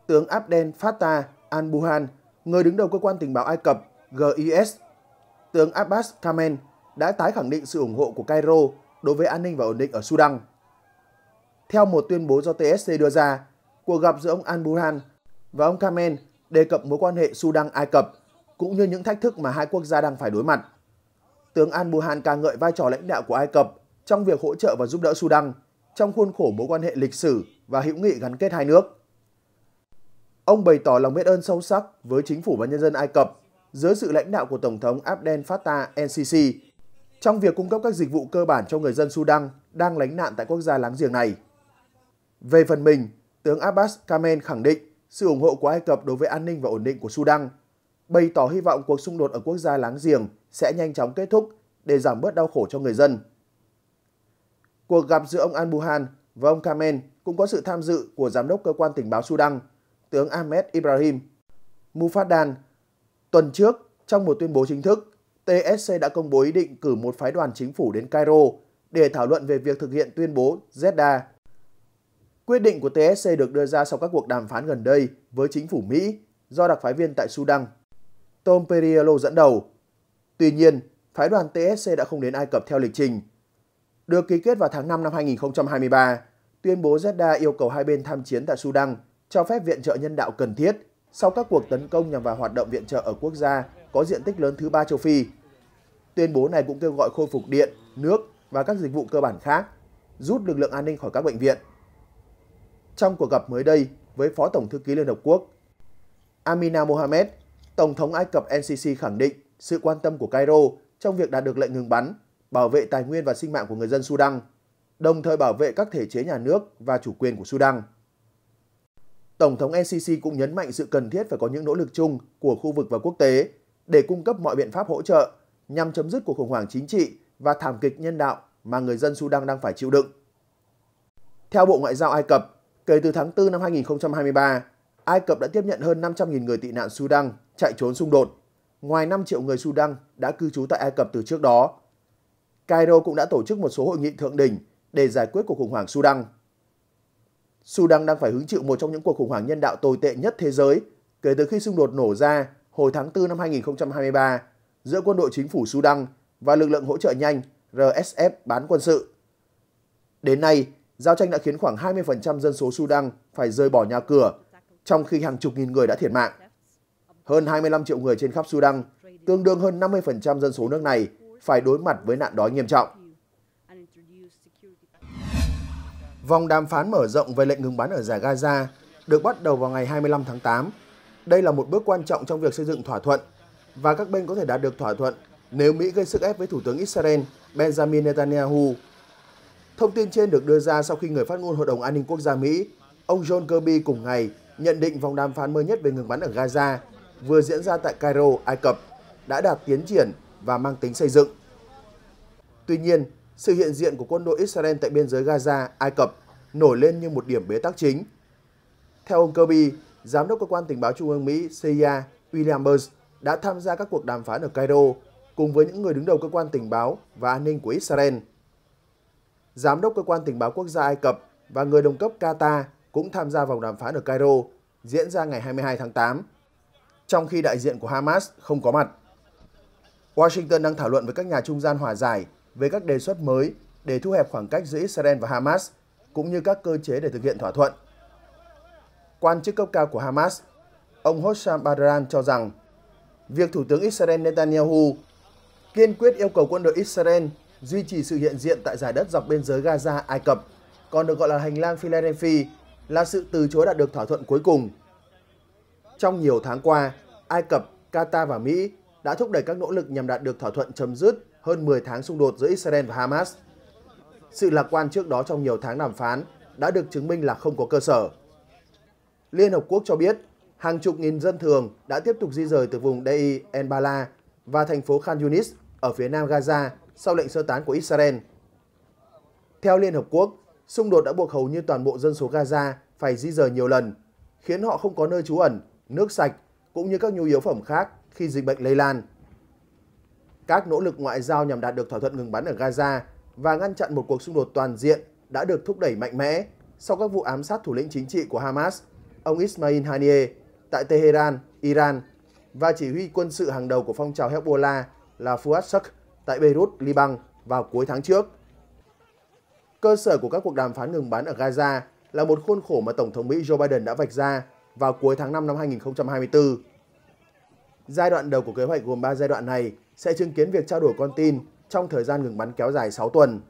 tướng Abdel Fattah al-Buhan, người đứng đầu cơ quan tình báo Ai Cập GIS, tướng Abbas Kamen đã tái khẳng định sự ủng hộ của Cairo đối với an ninh và ổn định ở Sudan. Theo một tuyên bố do TSC đưa ra, cuộc gặp giữa ông al-Buhan và ông Kamen đề cập mối quan hệ Sudan-Ai Cập cũng như những thách thức mà hai quốc gia đang phải đối mặt. Tướng al-Buhan ca ngợi vai trò lãnh đạo của Ai Cập trong việc hỗ trợ và giúp đỡ Sudan trong khuôn khổ mối quan hệ lịch sử và hữu nghị gắn kết hai nước. Ông bày tỏ lòng biết ơn sâu sắc với chính phủ và nhân dân Ai Cập dưới sự lãnh đạo của Tổng thống Abdel Fattah el-Sisi trong việc cung cấp các dịch vụ cơ bản cho người dân Sudan đang lánh nạn tại quốc gia láng giềng này. Về phần mình, tướng Abbas Kamen khẳng định sự ủng hộ của Ai Cập đối với an ninh và ổn định của Sudan, bày tỏ hy vọng cuộc xung đột ở quốc gia láng giềng sẽ nhanh chóng kết thúc để giảm bớt đau khổ cho người dân. Cuộc gặp giữa ông Al-Buhan và ông Kamen cũng có sự tham dự của Giám đốc Cơ quan Tình báo Sudan, tướng Ahmed Ibrahim. Mufaddan, tuần trước, trong một tuyên bố chính thức, TSC đã công bố ý định cử một phái đoàn chính phủ đến Cairo để thảo luận về việc thực hiện tuyên bố Jeddah. Quyết định của TSC được đưa ra sau các cuộc đàm phán gần đây với chính phủ Mỹ do đặc phái viên tại Sudan, Tom Perriello dẫn đầu. Tuy nhiên, phái đoàn TSC đã không đến Ai Cập theo lịch trình – được ký kết vào tháng 5 năm 2023, tuyên bố Jeddah yêu cầu hai bên tham chiến tại Sudan cho phép viện trợ nhân đạo cần thiết sau các cuộc tấn công nhằm vào hoạt động viện trợ ở quốc gia có diện tích lớn thứ ba châu Phi. Tuyên bố này cũng kêu gọi khôi phục điện, nước và các dịch vụ cơ bản khác, rút lực lượng an ninh khỏi các bệnh viện. Trong cuộc gặp mới đây với Phó Tổng Thư ký Liên Hợp Quốc, Amina Mohamed, Tổng thống Ai Cập NCC khẳng định sự quan tâm của Cairo trong việc đạt được lệnh ngừng bắn bảo vệ tài nguyên và sinh mạng của người dân Sudan, đồng thời bảo vệ các thể chế nhà nước và chủ quyền của Sudan. Tổng thống NCC cũng nhấn mạnh sự cần thiết phải có những nỗ lực chung của khu vực và quốc tế để cung cấp mọi biện pháp hỗ trợ nhằm chấm dứt cuộc khủng hoảng chính trị và thảm kịch nhân đạo mà người dân Sudan đang phải chịu đựng. Theo Bộ Ngoại giao Ai Cập, kể từ tháng 4 năm 2023, Ai Cập đã tiếp nhận hơn 500.000 người tị nạn Sudan chạy trốn xung đột. Ngoài 5 triệu người Sudan đã cư trú tại Ai Cập từ trước đó, Cairo cũng đã tổ chức một số hội nghị thượng đỉnh để giải quyết cuộc khủng hoảng Sudan. Sudan đang phải hứng chịu một trong những cuộc khủng hoảng nhân đạo tồi tệ nhất thế giới kể từ khi xung đột nổ ra hồi tháng 4 năm 2023 giữa quân đội chính phủ Sudan và lực lượng hỗ trợ nhanh RSF bán quân sự. Đến nay, giao tranh đã khiến khoảng 20% dân số Sudan phải rời bỏ nhà cửa, trong khi hàng chục nghìn người đã thiệt mạng. Hơn 25 triệu người trên khắp Sudan, tương đương hơn 50% dân số nước này, phải đối mặt với nạn đói nghiêm trọng. Vòng đàm phán mở rộng về lệnh ngừng bắn ở giải Gaza được bắt đầu vào ngày 25 tháng 8. Đây là một bước quan trọng trong việc xây dựng thỏa thuận và các bên có thể đạt được thỏa thuận nếu Mỹ gây sức ép với Thủ tướng Israel Benjamin Netanyahu. Thông tin trên được đưa ra sau khi người phát ngôn Hội đồng An ninh Quốc gia Mỹ, ông John Kirby cùng ngày nhận định vòng đàm phán mới nhất về ngừng bắn ở Gaza vừa diễn ra tại Cairo, Ai Cập đã đạt tiến triển và mang tính xây dựng. Tuy nhiên, sự hiện diện của quân đội Israel tại biên giới Gaza, Ai Cập nổi lên như một điểm bế tắc chính. Theo ông Kirby, Giám đốc Cơ quan Tình báo Trung ương Mỹ CIA William Burns đã tham gia các cuộc đàm phán ở Cairo cùng với những người đứng đầu Cơ quan Tình báo và An ninh của Israel. Giám đốc Cơ quan Tình báo Quốc gia Ai Cập và người đồng cấp Qatar cũng tham gia vòng đàm phán ở Cairo diễn ra ngày 22 tháng 8, trong khi đại diện của Hamas không có mặt. Washington đang thảo luận với các nhà trung gian hòa giải về các đề xuất mới để thu hẹp khoảng cách giữa Israel và Hamas, cũng như các cơ chế để thực hiện thỏa thuận. Quan chức cấp cao của Hamas, ông Hossam Badran cho rằng, việc Thủ tướng Israel Netanyahu kiên quyết yêu cầu quân đội Israel duy trì sự hiện diện tại giải đất dọc biên giới Gaza, Ai Cập, còn được gọi là hành lang Philadelphia, là sự từ chối đạt được thỏa thuận cuối cùng. Trong nhiều tháng qua, Ai Cập, Qatar và Mỹ đã thúc đẩy các nỗ lực nhằm đạt được thỏa thuận chấm dứt hơn 10 tháng xung đột giữa Israel và Hamas. Sự lạc quan trước đó trong nhiều tháng đàm phán đã được chứng minh là không có cơ sở. Liên Hợp Quốc cho biết, hàng chục nghìn dân thường đã tiếp tục di rời từ vùng Dei Enbala và thành phố Khan Yunis ở phía nam Gaza sau lệnh sơ tán của Israel. Theo Liên Hợp Quốc, xung đột đã buộc hầu như toàn bộ dân số Gaza phải di rời nhiều lần, khiến họ không có nơi trú ẩn, nước sạch cũng như các nhu yếu phẩm khác khi dịch bệnh lây lan. Các nỗ lực ngoại giao nhằm đạt được thỏa thuận ngừng bắn ở Gaza và ngăn chặn một cuộc xung đột toàn diện đã được thúc đẩy mạnh mẽ sau các vụ ám sát thủ lĩnh chính trị của Hamas, ông Ismail Haniyeh tại Tehran, Iran và chỉ huy quân sự hàng đầu của phong trào Hezbollah là Fuad Shak tại Beirut, Liban vào cuối tháng trước. Cơ sở của các cuộc đàm phán ngừng bắn ở Gaza là một khuôn khổ mà Tổng thống Mỹ Joe Biden đã vạch ra vào cuối tháng 5 năm 2024 Giai đoạn đầu của kế hoạch gồm 3 giai đoạn này sẽ chứng kiến việc trao đổi con tin trong thời gian ngừng bắn kéo dài 6 tuần.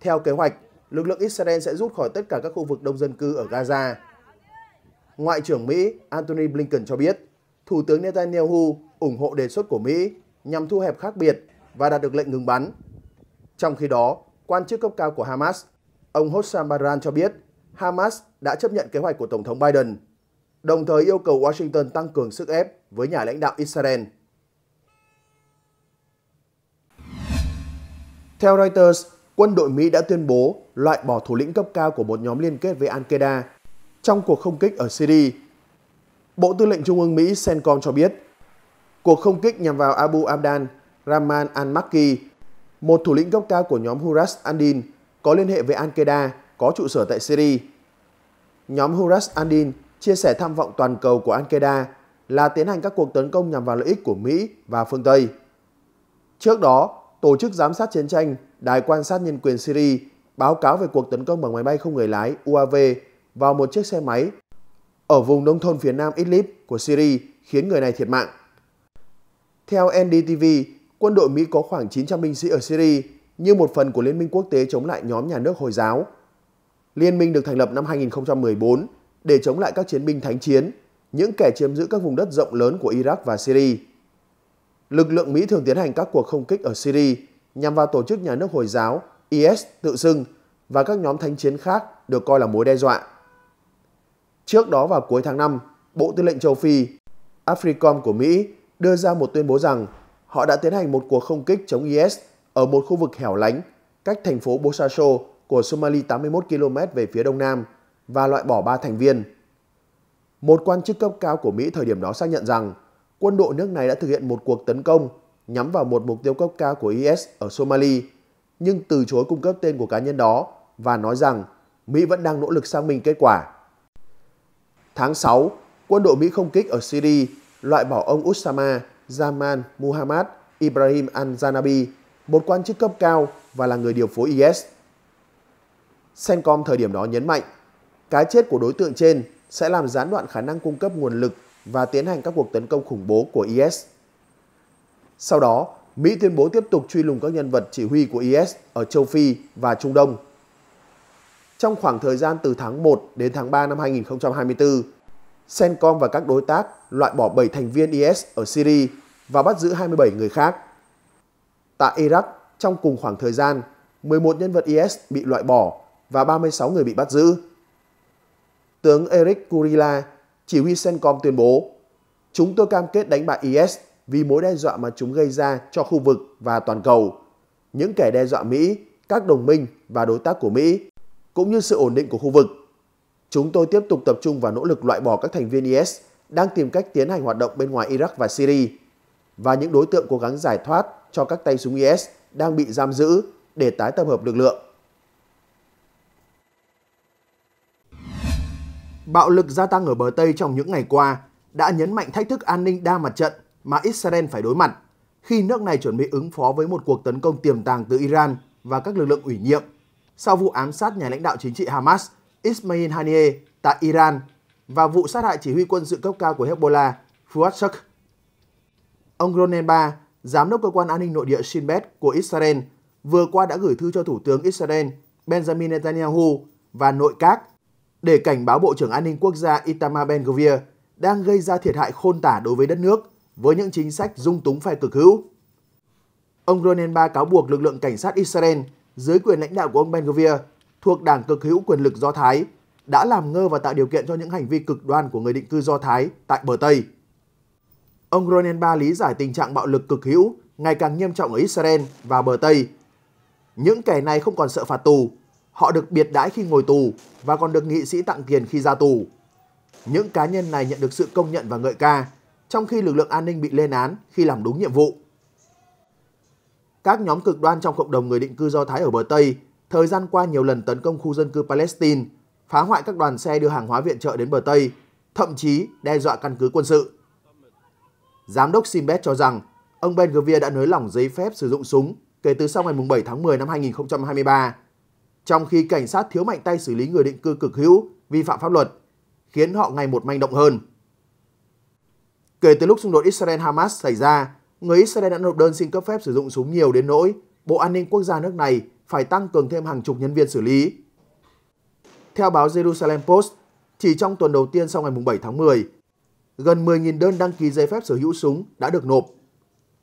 Theo kế hoạch, lực lượng Israel sẽ rút khỏi tất cả các khu vực đông dân cư ở Gaza. Ngoại trưởng Mỹ Antony Blinken cho biết, Thủ tướng Netanyahu ủng hộ đề xuất của Mỹ nhằm thu hẹp khác biệt và đạt được lệnh ngừng bắn. Trong khi đó, quan chức cấp cao của Hamas, ông Hossam Baran cho biết Hamas đã chấp nhận kế hoạch của Tổng thống Biden đồng thời yêu cầu Washington tăng cường sức ép với nhà lãnh đạo Israel. Theo Reuters, quân đội Mỹ đã tuyên bố loại bỏ thủ lĩnh cấp cao của một nhóm liên kết với Al-Qaeda trong cuộc không kích ở Syria. Bộ Tư lệnh Trung ương Mỹ CENTCOM cho biết, cuộc không kích nhằm vào Abu Abdan Rahman al-Makki, một thủ lĩnh cấp cao của nhóm Huras al-Din có liên hệ với Al-Qaeda có trụ sở tại Syria. Nhóm Huras al-Din chia sẻ tham vọng toàn cầu của Al-Qaeda là tiến hành các cuộc tấn công nhằm vào lợi ích của Mỹ và phương Tây. Trước đó, Tổ chức Giám sát Chiến tranh, Đài quan sát Nhân quyền Syria báo cáo về cuộc tấn công bằng máy bay không người lái UAV vào một chiếc xe máy ở vùng nông thôn phía nam Idlib của Syria khiến người này thiệt mạng. Theo NDTV, quân đội Mỹ có khoảng 900 binh sĩ ở Syria như một phần của Liên minh quốc tế chống lại nhóm nhà nước Hồi giáo. Liên minh được thành lập năm 2014 để chống lại các chiến binh thánh chiến, những kẻ chiếm giữ các vùng đất rộng lớn của Iraq và Syria. Lực lượng Mỹ thường tiến hành các cuộc không kích ở Syria nhằm vào tổ chức nhà nước Hồi giáo IS tự xưng và các nhóm thánh chiến khác được coi là mối đe dọa. Trước đó vào cuối tháng 5, Bộ Tư lệnh Châu Phi, AFRICOM của Mỹ đưa ra một tuyên bố rằng họ đã tiến hành một cuộc không kích chống IS ở một khu vực hẻo lánh cách thành phố Bosaso của Somali 81 km về phía đông nam – và loại bỏ ba thành viên. Một quan chức cấp cao của Mỹ thời điểm đó xác nhận rằng quân đội nước này đã thực hiện một cuộc tấn công nhắm vào một mục tiêu cấp cao của IS ở Somalia, nhưng từ chối cung cấp tên của cá nhân đó và nói rằng Mỹ vẫn đang nỗ lực xác minh kết quả. Tháng 6, quân đội Mỹ không kích ở Syria loại bỏ ông Usama Zaman Muhammad Ibrahim al-Zanabi, một quan chức cấp cao và là người điều phối IS. Sencom thời điểm đó nhấn mạnh cái chết của đối tượng trên sẽ làm gián đoạn khả năng cung cấp nguồn lực và tiến hành các cuộc tấn công khủng bố của IS. Sau đó, Mỹ tuyên bố tiếp tục truy lùng các nhân vật chỉ huy của IS ở châu Phi và Trung Đông. Trong khoảng thời gian từ tháng 1 đến tháng 3 năm 2024, CENTCOM và các đối tác loại bỏ 7 thành viên IS ở Syria và bắt giữ 27 người khác. Tại Iraq, trong cùng khoảng thời gian, 11 nhân vật IS bị loại bỏ và 36 người bị bắt giữ tướng Eric Kurila, chỉ huy Sencom tuyên bố, chúng tôi cam kết đánh bại IS vì mối đe dọa mà chúng gây ra cho khu vực và toàn cầu, những kẻ đe dọa Mỹ, các đồng minh và đối tác của Mỹ, cũng như sự ổn định của khu vực. Chúng tôi tiếp tục tập trung vào nỗ lực loại bỏ các thành viên IS đang tìm cách tiến hành hoạt động bên ngoài Iraq và Syria và những đối tượng cố gắng giải thoát cho các tay súng IS đang bị giam giữ để tái tập hợp lực lượng. bạo lực gia tăng ở bờ Tây trong những ngày qua đã nhấn mạnh thách thức an ninh đa mặt trận mà Israel phải đối mặt khi nước này chuẩn bị ứng phó với một cuộc tấn công tiềm tàng từ Iran và các lực lượng ủy nhiệm sau vụ ám sát nhà lãnh đạo chính trị Hamas Ismail Haniyeh tại Iran và vụ sát hại chỉ huy quân sự cấp cao của Hezbollah Fuad Shuk. Ông Ronen Gronenba, giám đốc cơ quan an ninh nội địa Shin Bet của Israel, vừa qua đã gửi thư cho Thủ tướng Israel Benjamin Netanyahu và nội các để cảnh báo Bộ trưởng An ninh Quốc gia Itamar Ben-Gvir đang gây ra thiệt hại khôn tả đối với đất nước với những chính sách dung túng phe cực hữu. Ông Ronenba cáo buộc lực lượng cảnh sát Israel dưới quyền lãnh đạo của ông Ben-Gvir thuộc đảng cực hữu quyền lực Do Thái đã làm ngơ và tạo điều kiện cho những hành vi cực đoan của người định cư Do Thái tại bờ Tây. Ông Ronenba lý giải tình trạng bạo lực cực hữu ngày càng nghiêm trọng ở Israel và bờ Tây. Những kẻ này không còn sợ phạt tù Họ được biệt đãi khi ngồi tù và còn được nghị sĩ tặng tiền khi ra tù. Những cá nhân này nhận được sự công nhận và ngợi ca, trong khi lực lượng an ninh bị lên án khi làm đúng nhiệm vụ. Các nhóm cực đoan trong cộng đồng người định cư Do Thái ở bờ Tây thời gian qua nhiều lần tấn công khu dân cư Palestine, phá hoại các đoàn xe đưa hàng hóa viện trợ đến bờ Tây, thậm chí đe dọa căn cứ quân sự. Giám đốc Simbet cho rằng ông Ben Gvir đã nới lỏng giấy phép sử dụng súng kể từ sau ngày 7 tháng 10 năm 2023 trong khi cảnh sát thiếu mạnh tay xử lý người định cư cực hữu, vi phạm pháp luật, khiến họ ngày một manh động hơn. Kể từ lúc xung đột Israel-Hamas xảy ra, người Israel đã nộp đơn xin cấp phép sử dụng súng nhiều đến nỗi Bộ An ninh Quốc gia nước này phải tăng cường thêm hàng chục nhân viên xử lý. Theo báo Jerusalem Post, chỉ trong tuần đầu tiên sau ngày 7 tháng 10, gần 10.000 đơn đăng ký giấy phép sở hữu súng đã được nộp.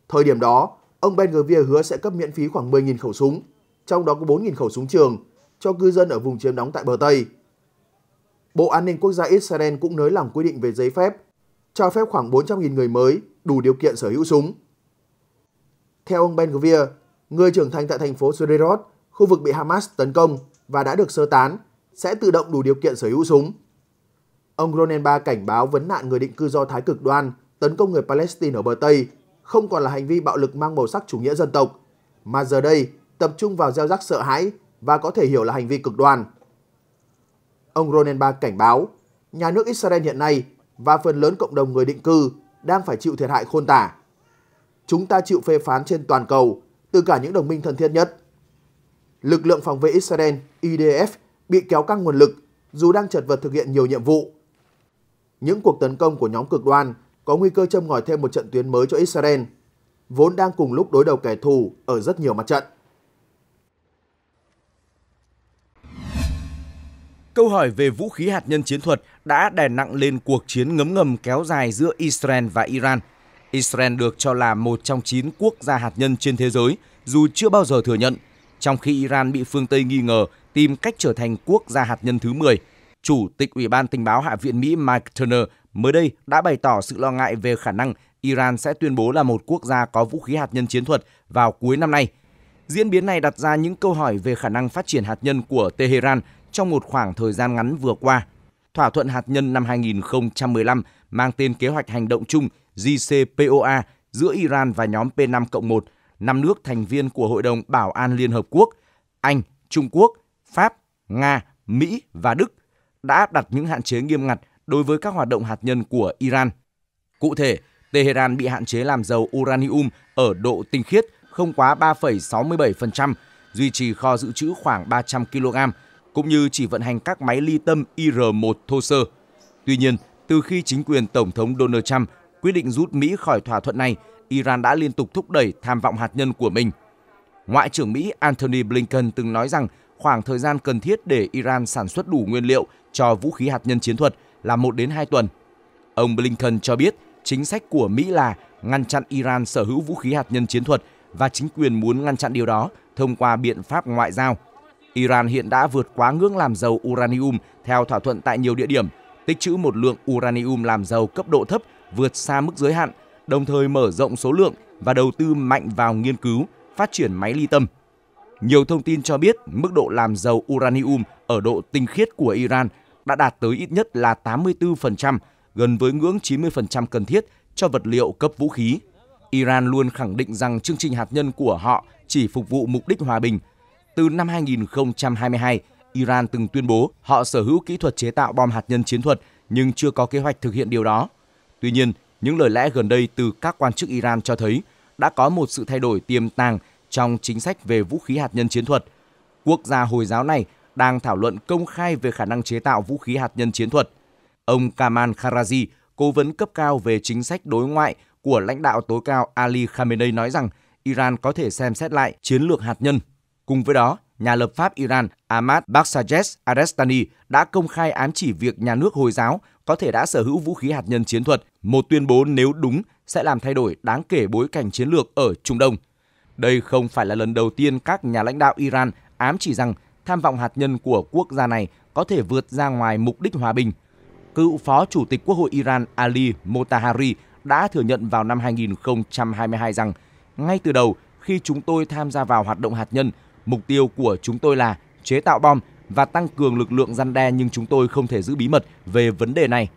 Thời điểm đó, ông Ben Gvir hứa sẽ cấp miễn phí khoảng 10.000 khẩu súng, trong đó có 4.000 khẩu súng trường cho cư dân ở vùng chiếm đóng tại bờ Tây. Bộ An ninh Quốc gia Israel cũng nới lỏng quy định về giấy phép, cho phép khoảng 400.000 người mới đủ điều kiện sở hữu súng. Theo ông Ben Gvir, người trưởng thành tại thành phố Sderot, khu vực bị Hamas tấn công và đã được sơ tán, sẽ tự động đủ điều kiện sở hữu súng. Ông Ronenba cảnh báo vấn nạn người định cư do Thái cực đoan tấn công người Palestine ở bờ Tây không còn là hành vi bạo lực mang màu sắc chủ nghĩa dân tộc, mà giờ đây tập trung vào gieo rắc sợ hãi và có thể hiểu là hành vi cực đoan. Ông Ronenberg cảnh báo, nhà nước Israel hiện nay và phần lớn cộng đồng người định cư đang phải chịu thiệt hại khôn tả. Chúng ta chịu phê phán trên toàn cầu từ cả những đồng minh thân thiết nhất. Lực lượng phòng vệ Israel IDF bị kéo căng nguồn lực dù đang chật vật thực hiện nhiều nhiệm vụ. Những cuộc tấn công của nhóm cực đoan có nguy cơ châm ngòi thêm một trận tuyến mới cho Israel, vốn đang cùng lúc đối đầu kẻ thù ở rất nhiều mặt trận. Câu hỏi về vũ khí hạt nhân chiến thuật đã đè nặng lên cuộc chiến ngấm ngầm kéo dài giữa Israel và Iran. Israel được cho là một trong 9 quốc gia hạt nhân trên thế giới, dù chưa bao giờ thừa nhận, trong khi Iran bị phương Tây nghi ngờ tìm cách trở thành quốc gia hạt nhân thứ 10. Chủ tịch Ủy ban Tình báo Hạ viện Mỹ Mike Turner mới đây đã bày tỏ sự lo ngại về khả năng Iran sẽ tuyên bố là một quốc gia có vũ khí hạt nhân chiến thuật vào cuối năm nay – Diễn biến này đặt ra những câu hỏi về khả năng phát triển hạt nhân của Tehran trong một khoảng thời gian ngắn vừa qua. Thỏa thuận hạt nhân năm 2015 mang tên Kế hoạch Hành động chung JCPOA giữa Iran và nhóm P5 1, năm nước thành viên của Hội đồng Bảo an Liên Hợp Quốc, Anh, Trung Quốc, Pháp, Nga, Mỹ và Đức đã đặt những hạn chế nghiêm ngặt đối với các hoạt động hạt nhân của Iran. Cụ thể, Tehran bị hạn chế làm giàu uranium ở độ tinh khiết không quá 3,67%, duy trì kho dự trữ khoảng 300 kg, cũng như chỉ vận hành các máy ly tâm IR-1 thô sơ. Tuy nhiên, từ khi chính quyền Tổng thống Donald Trump quyết định rút Mỹ khỏi thỏa thuận này, Iran đã liên tục thúc đẩy tham vọng hạt nhân của mình. Ngoại trưởng Mỹ Antony Blinken từng nói rằng khoảng thời gian cần thiết để Iran sản xuất đủ nguyên liệu cho vũ khí hạt nhân chiến thuật là 1 đến 2 tuần. Ông Blinken cho biết chính sách của Mỹ là ngăn chặn Iran sở hữu vũ khí hạt nhân chiến thuật và chính quyền muốn ngăn chặn điều đó thông qua biện pháp ngoại giao. Iran hiện đã vượt quá ngưỡng làm dầu uranium theo thỏa thuận tại nhiều địa điểm, tích trữ một lượng uranium làm dầu cấp độ thấp vượt xa mức giới hạn, đồng thời mở rộng số lượng và đầu tư mạnh vào nghiên cứu, phát triển máy ly tâm. Nhiều thông tin cho biết mức độ làm dầu uranium ở độ tinh khiết của Iran đã đạt tới ít nhất là 84%, gần với ngưỡng 90% cần thiết cho vật liệu cấp vũ khí. Iran luôn khẳng định rằng chương trình hạt nhân của họ chỉ phục vụ mục đích hòa bình. Từ năm 2022, Iran từng tuyên bố họ sở hữu kỹ thuật chế tạo bom hạt nhân chiến thuật nhưng chưa có kế hoạch thực hiện điều đó. Tuy nhiên, những lời lẽ gần đây từ các quan chức Iran cho thấy đã có một sự thay đổi tiềm tàng trong chính sách về vũ khí hạt nhân chiến thuật. Quốc gia Hồi giáo này đang thảo luận công khai về khả năng chế tạo vũ khí hạt nhân chiến thuật. Ông Kamal Kharazi, cố vấn cấp cao về chính sách đối ngoại của lãnh đạo tối cao Ali Khamenei nói rằng Iran có thể xem xét lại chiến lược hạt nhân. Cùng với đó, nhà lập pháp Iran Ahmad Baksajes Arestani đã công khai ám chỉ việc nhà nước Hồi giáo có thể đã sở hữu vũ khí hạt nhân chiến thuật, một tuyên bố nếu đúng sẽ làm thay đổi đáng kể bối cảnh chiến lược ở Trung Đông. Đây không phải là lần đầu tiên các nhà lãnh đạo Iran ám chỉ rằng tham vọng hạt nhân của quốc gia này có thể vượt ra ngoài mục đích hòa bình. Cựu Phó Chủ tịch Quốc hội Iran Ali Motahari đã thừa nhận vào năm 2022 rằng ngay từ đầu khi chúng tôi tham gia vào hoạt động hạt nhân, mục tiêu của chúng tôi là chế tạo bom và tăng cường lực lượng răn đe nhưng chúng tôi không thể giữ bí mật về vấn đề này.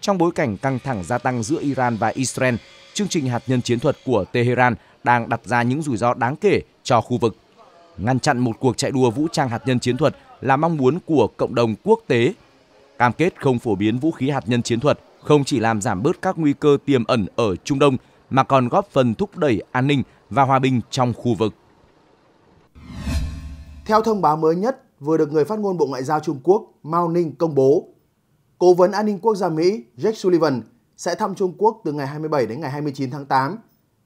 Trong bối cảnh căng thẳng gia tăng giữa Iran và Israel, chương trình hạt nhân chiến thuật của Tehran đang đặt ra những rủi ro đáng kể cho khu vực. Ngăn chặn một cuộc chạy đua vũ trang hạt nhân chiến thuật là mong muốn của cộng đồng quốc tế. Cam kết không phổ biến vũ khí hạt nhân chiến thuật không chỉ làm giảm bớt các nguy cơ tiềm ẩn ở Trung Đông mà còn góp phần thúc đẩy an ninh và hòa bình trong khu vực. Theo thông báo mới nhất vừa được người phát ngôn Bộ Ngoại giao Trung Quốc Mao Ninh công bố, Cố vấn an ninh quốc gia Mỹ Jake Sullivan sẽ thăm Trung Quốc từ ngày 27 đến ngày 29 tháng 8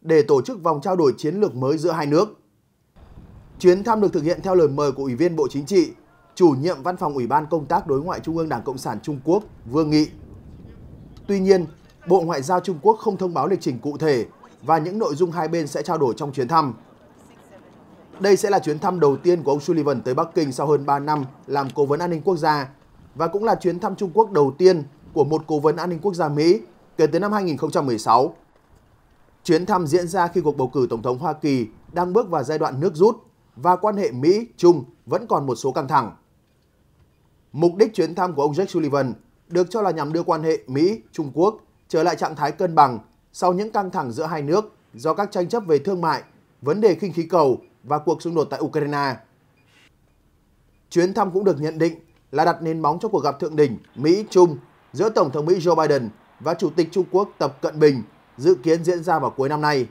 để tổ chức vòng trao đổi chiến lược mới giữa hai nước. Chuyến thăm được thực hiện theo lời mời của Ủy viên Bộ Chính trị, chủ nhiệm Văn phòng Ủy ban Công tác Đối ngoại Trung ương Đảng Cộng sản Trung Quốc Vương Nghị Tuy nhiên, Bộ Ngoại giao Trung Quốc không thông báo lịch trình cụ thể và những nội dung hai bên sẽ trao đổi trong chuyến thăm. Đây sẽ là chuyến thăm đầu tiên của ông Sullivan tới Bắc Kinh sau hơn 3 năm làm cố vấn an ninh quốc gia và cũng là chuyến thăm Trung Quốc đầu tiên của một cố vấn an ninh quốc gia Mỹ kể từ năm 2016. Chuyến thăm diễn ra khi cuộc bầu cử Tổng thống Hoa Kỳ đang bước vào giai đoạn nước rút và quan hệ Mỹ-Trung vẫn còn một số căng thẳng. Mục đích chuyến thăm của ông Jake Sullivan được cho là nhằm đưa quan hệ Mỹ-Trung Quốc trở lại trạng thái cân bằng sau những căng thẳng giữa hai nước do các tranh chấp về thương mại, vấn đề khinh khí cầu và cuộc xung đột tại Ukraine. Chuyến thăm cũng được nhận định là đặt nền móng cho cuộc gặp thượng đỉnh Mỹ-Trung giữa Tổng thống Mỹ Joe Biden và Chủ tịch Trung Quốc Tập Cận Bình dự kiến diễn ra vào cuối năm nay.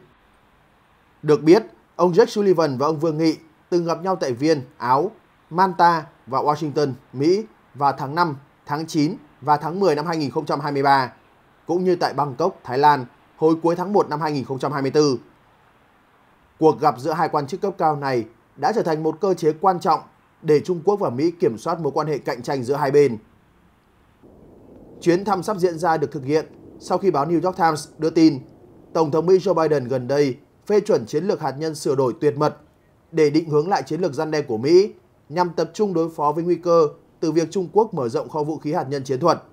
Được biết, ông Jack Sullivan và ông Vương Nghị từng gặp nhau tại Viên, Áo, Manta và Washington, Mỹ vào tháng 5, tháng 9 và tháng 10 năm 2023, cũng như tại Bangkok, Thái Lan hồi cuối tháng 1 năm 2024. Cuộc gặp giữa hai quan chức cấp cao này đã trở thành một cơ chế quan trọng để Trung Quốc và Mỹ kiểm soát mối quan hệ cạnh tranh giữa hai bên. Chuyến thăm sắp diễn ra được thực hiện sau khi báo New York Times đưa tin Tổng thống Mỹ Joe Biden gần đây phê chuẩn chiến lược hạt nhân sửa đổi tuyệt mật để định hướng lại chiến lược gian đe của Mỹ nhằm tập trung đối phó với nguy cơ từ việc Trung Quốc mở rộng kho vũ khí hạt nhân chiến thuật.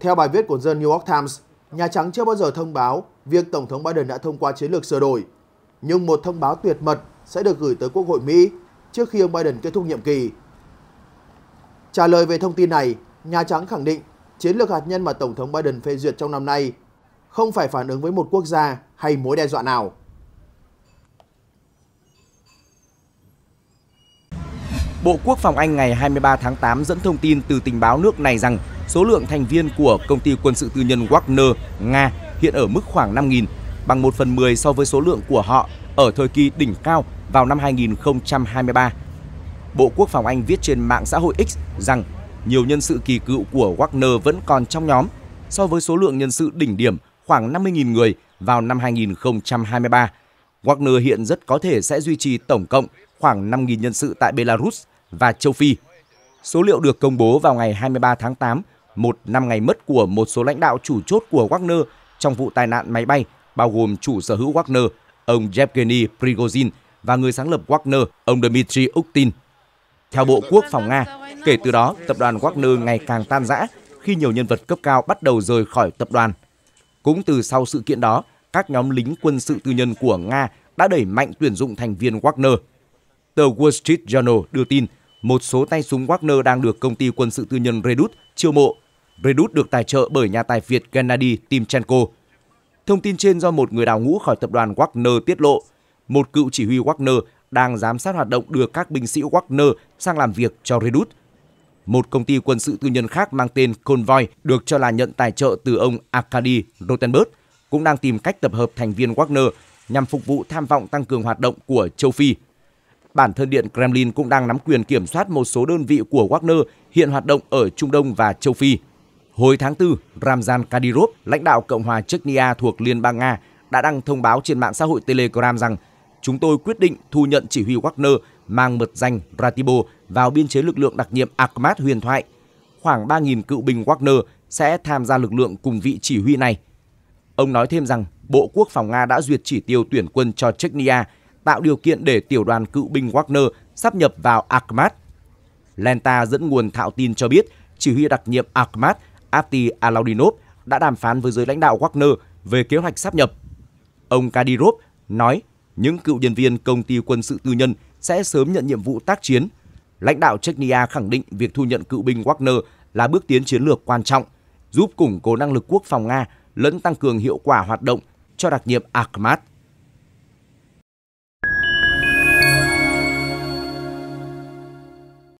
Theo bài viết của The New York Times, Nhà Trắng chưa bao giờ thông báo việc Tổng thống Biden đã thông qua chiến lược sửa đổi, nhưng một thông báo tuyệt mật sẽ được gửi tới Quốc hội Mỹ trước khi ông Biden kết thúc nhiệm kỳ. Trả lời về thông tin này, Nhà Trắng khẳng định chiến lược hạt nhân mà Tổng thống Biden phê duyệt trong năm nay không phải phản ứng với một quốc gia hay mối đe dọa nào. Bộ Quốc phòng Anh ngày 23 tháng 8 dẫn thông tin từ tình báo nước này rằng số lượng thành viên của công ty quân sự tư nhân Wagner Nga hiện ở mức khoảng 5.000, bằng 1 phần 10 so với số lượng của họ ở thời kỳ đỉnh cao vào năm 2023. Bộ Quốc phòng Anh viết trên mạng xã hội X rằng nhiều nhân sự kỳ cựu của Wagner vẫn còn trong nhóm so với số lượng nhân sự đỉnh điểm khoảng 50.000 người vào năm 2023. Wagner hiện rất có thể sẽ duy trì tổng cộng khoảng 5.000 nhân sự tại Belarus – và châu Phi. Số liệu được công bố vào ngày 23 tháng 8, một năm ngày mất của một số lãnh đạo chủ chốt của Wagner trong vụ tai nạn máy bay, bao gồm chủ sở hữu Wagner, ông Yevgeny Prigozhin và người sáng lập Wagner, ông Dmitry Uktin. Theo Bộ Quốc phòng Nga, kể từ đó, tập đoàn Wagner ngày càng tan rã khi nhiều nhân vật cấp cao bắt đầu rời khỏi tập đoàn. Cũng từ sau sự kiện đó, các nhóm lính quân sự tư nhân của Nga đã đẩy mạnh tuyển dụng thành viên Wagner. Tờ Wall Street Journal đưa tin một số tay súng Wagner đang được công ty quân sự tư nhân Redut chiêu mộ. Redut được tài trợ bởi nhà tài Việt Gennady Timchenko. Thông tin trên do một người đào ngũ khỏi tập đoàn Wagner tiết lộ. Một cựu chỉ huy Wagner đang giám sát hoạt động đưa các binh sĩ Wagner sang làm việc cho Redut. Một công ty quân sự tư nhân khác mang tên Convoy được cho là nhận tài trợ từ ông Arkady Rotenberg cũng đang tìm cách tập hợp thành viên Wagner nhằm phục vụ tham vọng tăng cường hoạt động của châu Phi – bản thân Điện Kremlin cũng đang nắm quyền kiểm soát một số đơn vị của Wagner hiện hoạt động ở Trung Đông và châu Phi. Hồi tháng 4, Ramzan Kadyrov, lãnh đạo Cộng hòa Chechnya thuộc Liên bang Nga, đã đăng thông báo trên mạng xã hội Telegram rằng chúng tôi quyết định thu nhận chỉ huy Wagner mang mật danh Ratibo vào biên chế lực lượng đặc nhiệm Akhmat huyền thoại. Khoảng 3.000 cựu binh Wagner sẽ tham gia lực lượng cùng vị chỉ huy này. Ông nói thêm rằng Bộ Quốc phòng Nga đã duyệt chỉ tiêu tuyển quân cho Chechnya – tạo điều kiện để tiểu đoàn cựu binh Wagner sắp nhập vào Akhmat. Lenta dẫn nguồn thạo tin cho biết, chỉ huy đặc nhiệm Akhmat Ati Alaudinov đã đàm phán với giới lãnh đạo Wagner về kế hoạch sắp nhập. Ông Kadyrov nói những cựu nhân viên công ty quân sự tư nhân sẽ sớm nhận nhiệm vụ tác chiến. Lãnh đạo Chechnya khẳng định việc thu nhận cựu binh Wagner là bước tiến chiến lược quan trọng, giúp củng cố năng lực quốc phòng Nga lẫn tăng cường hiệu quả hoạt động cho đặc nhiệm Akhmat.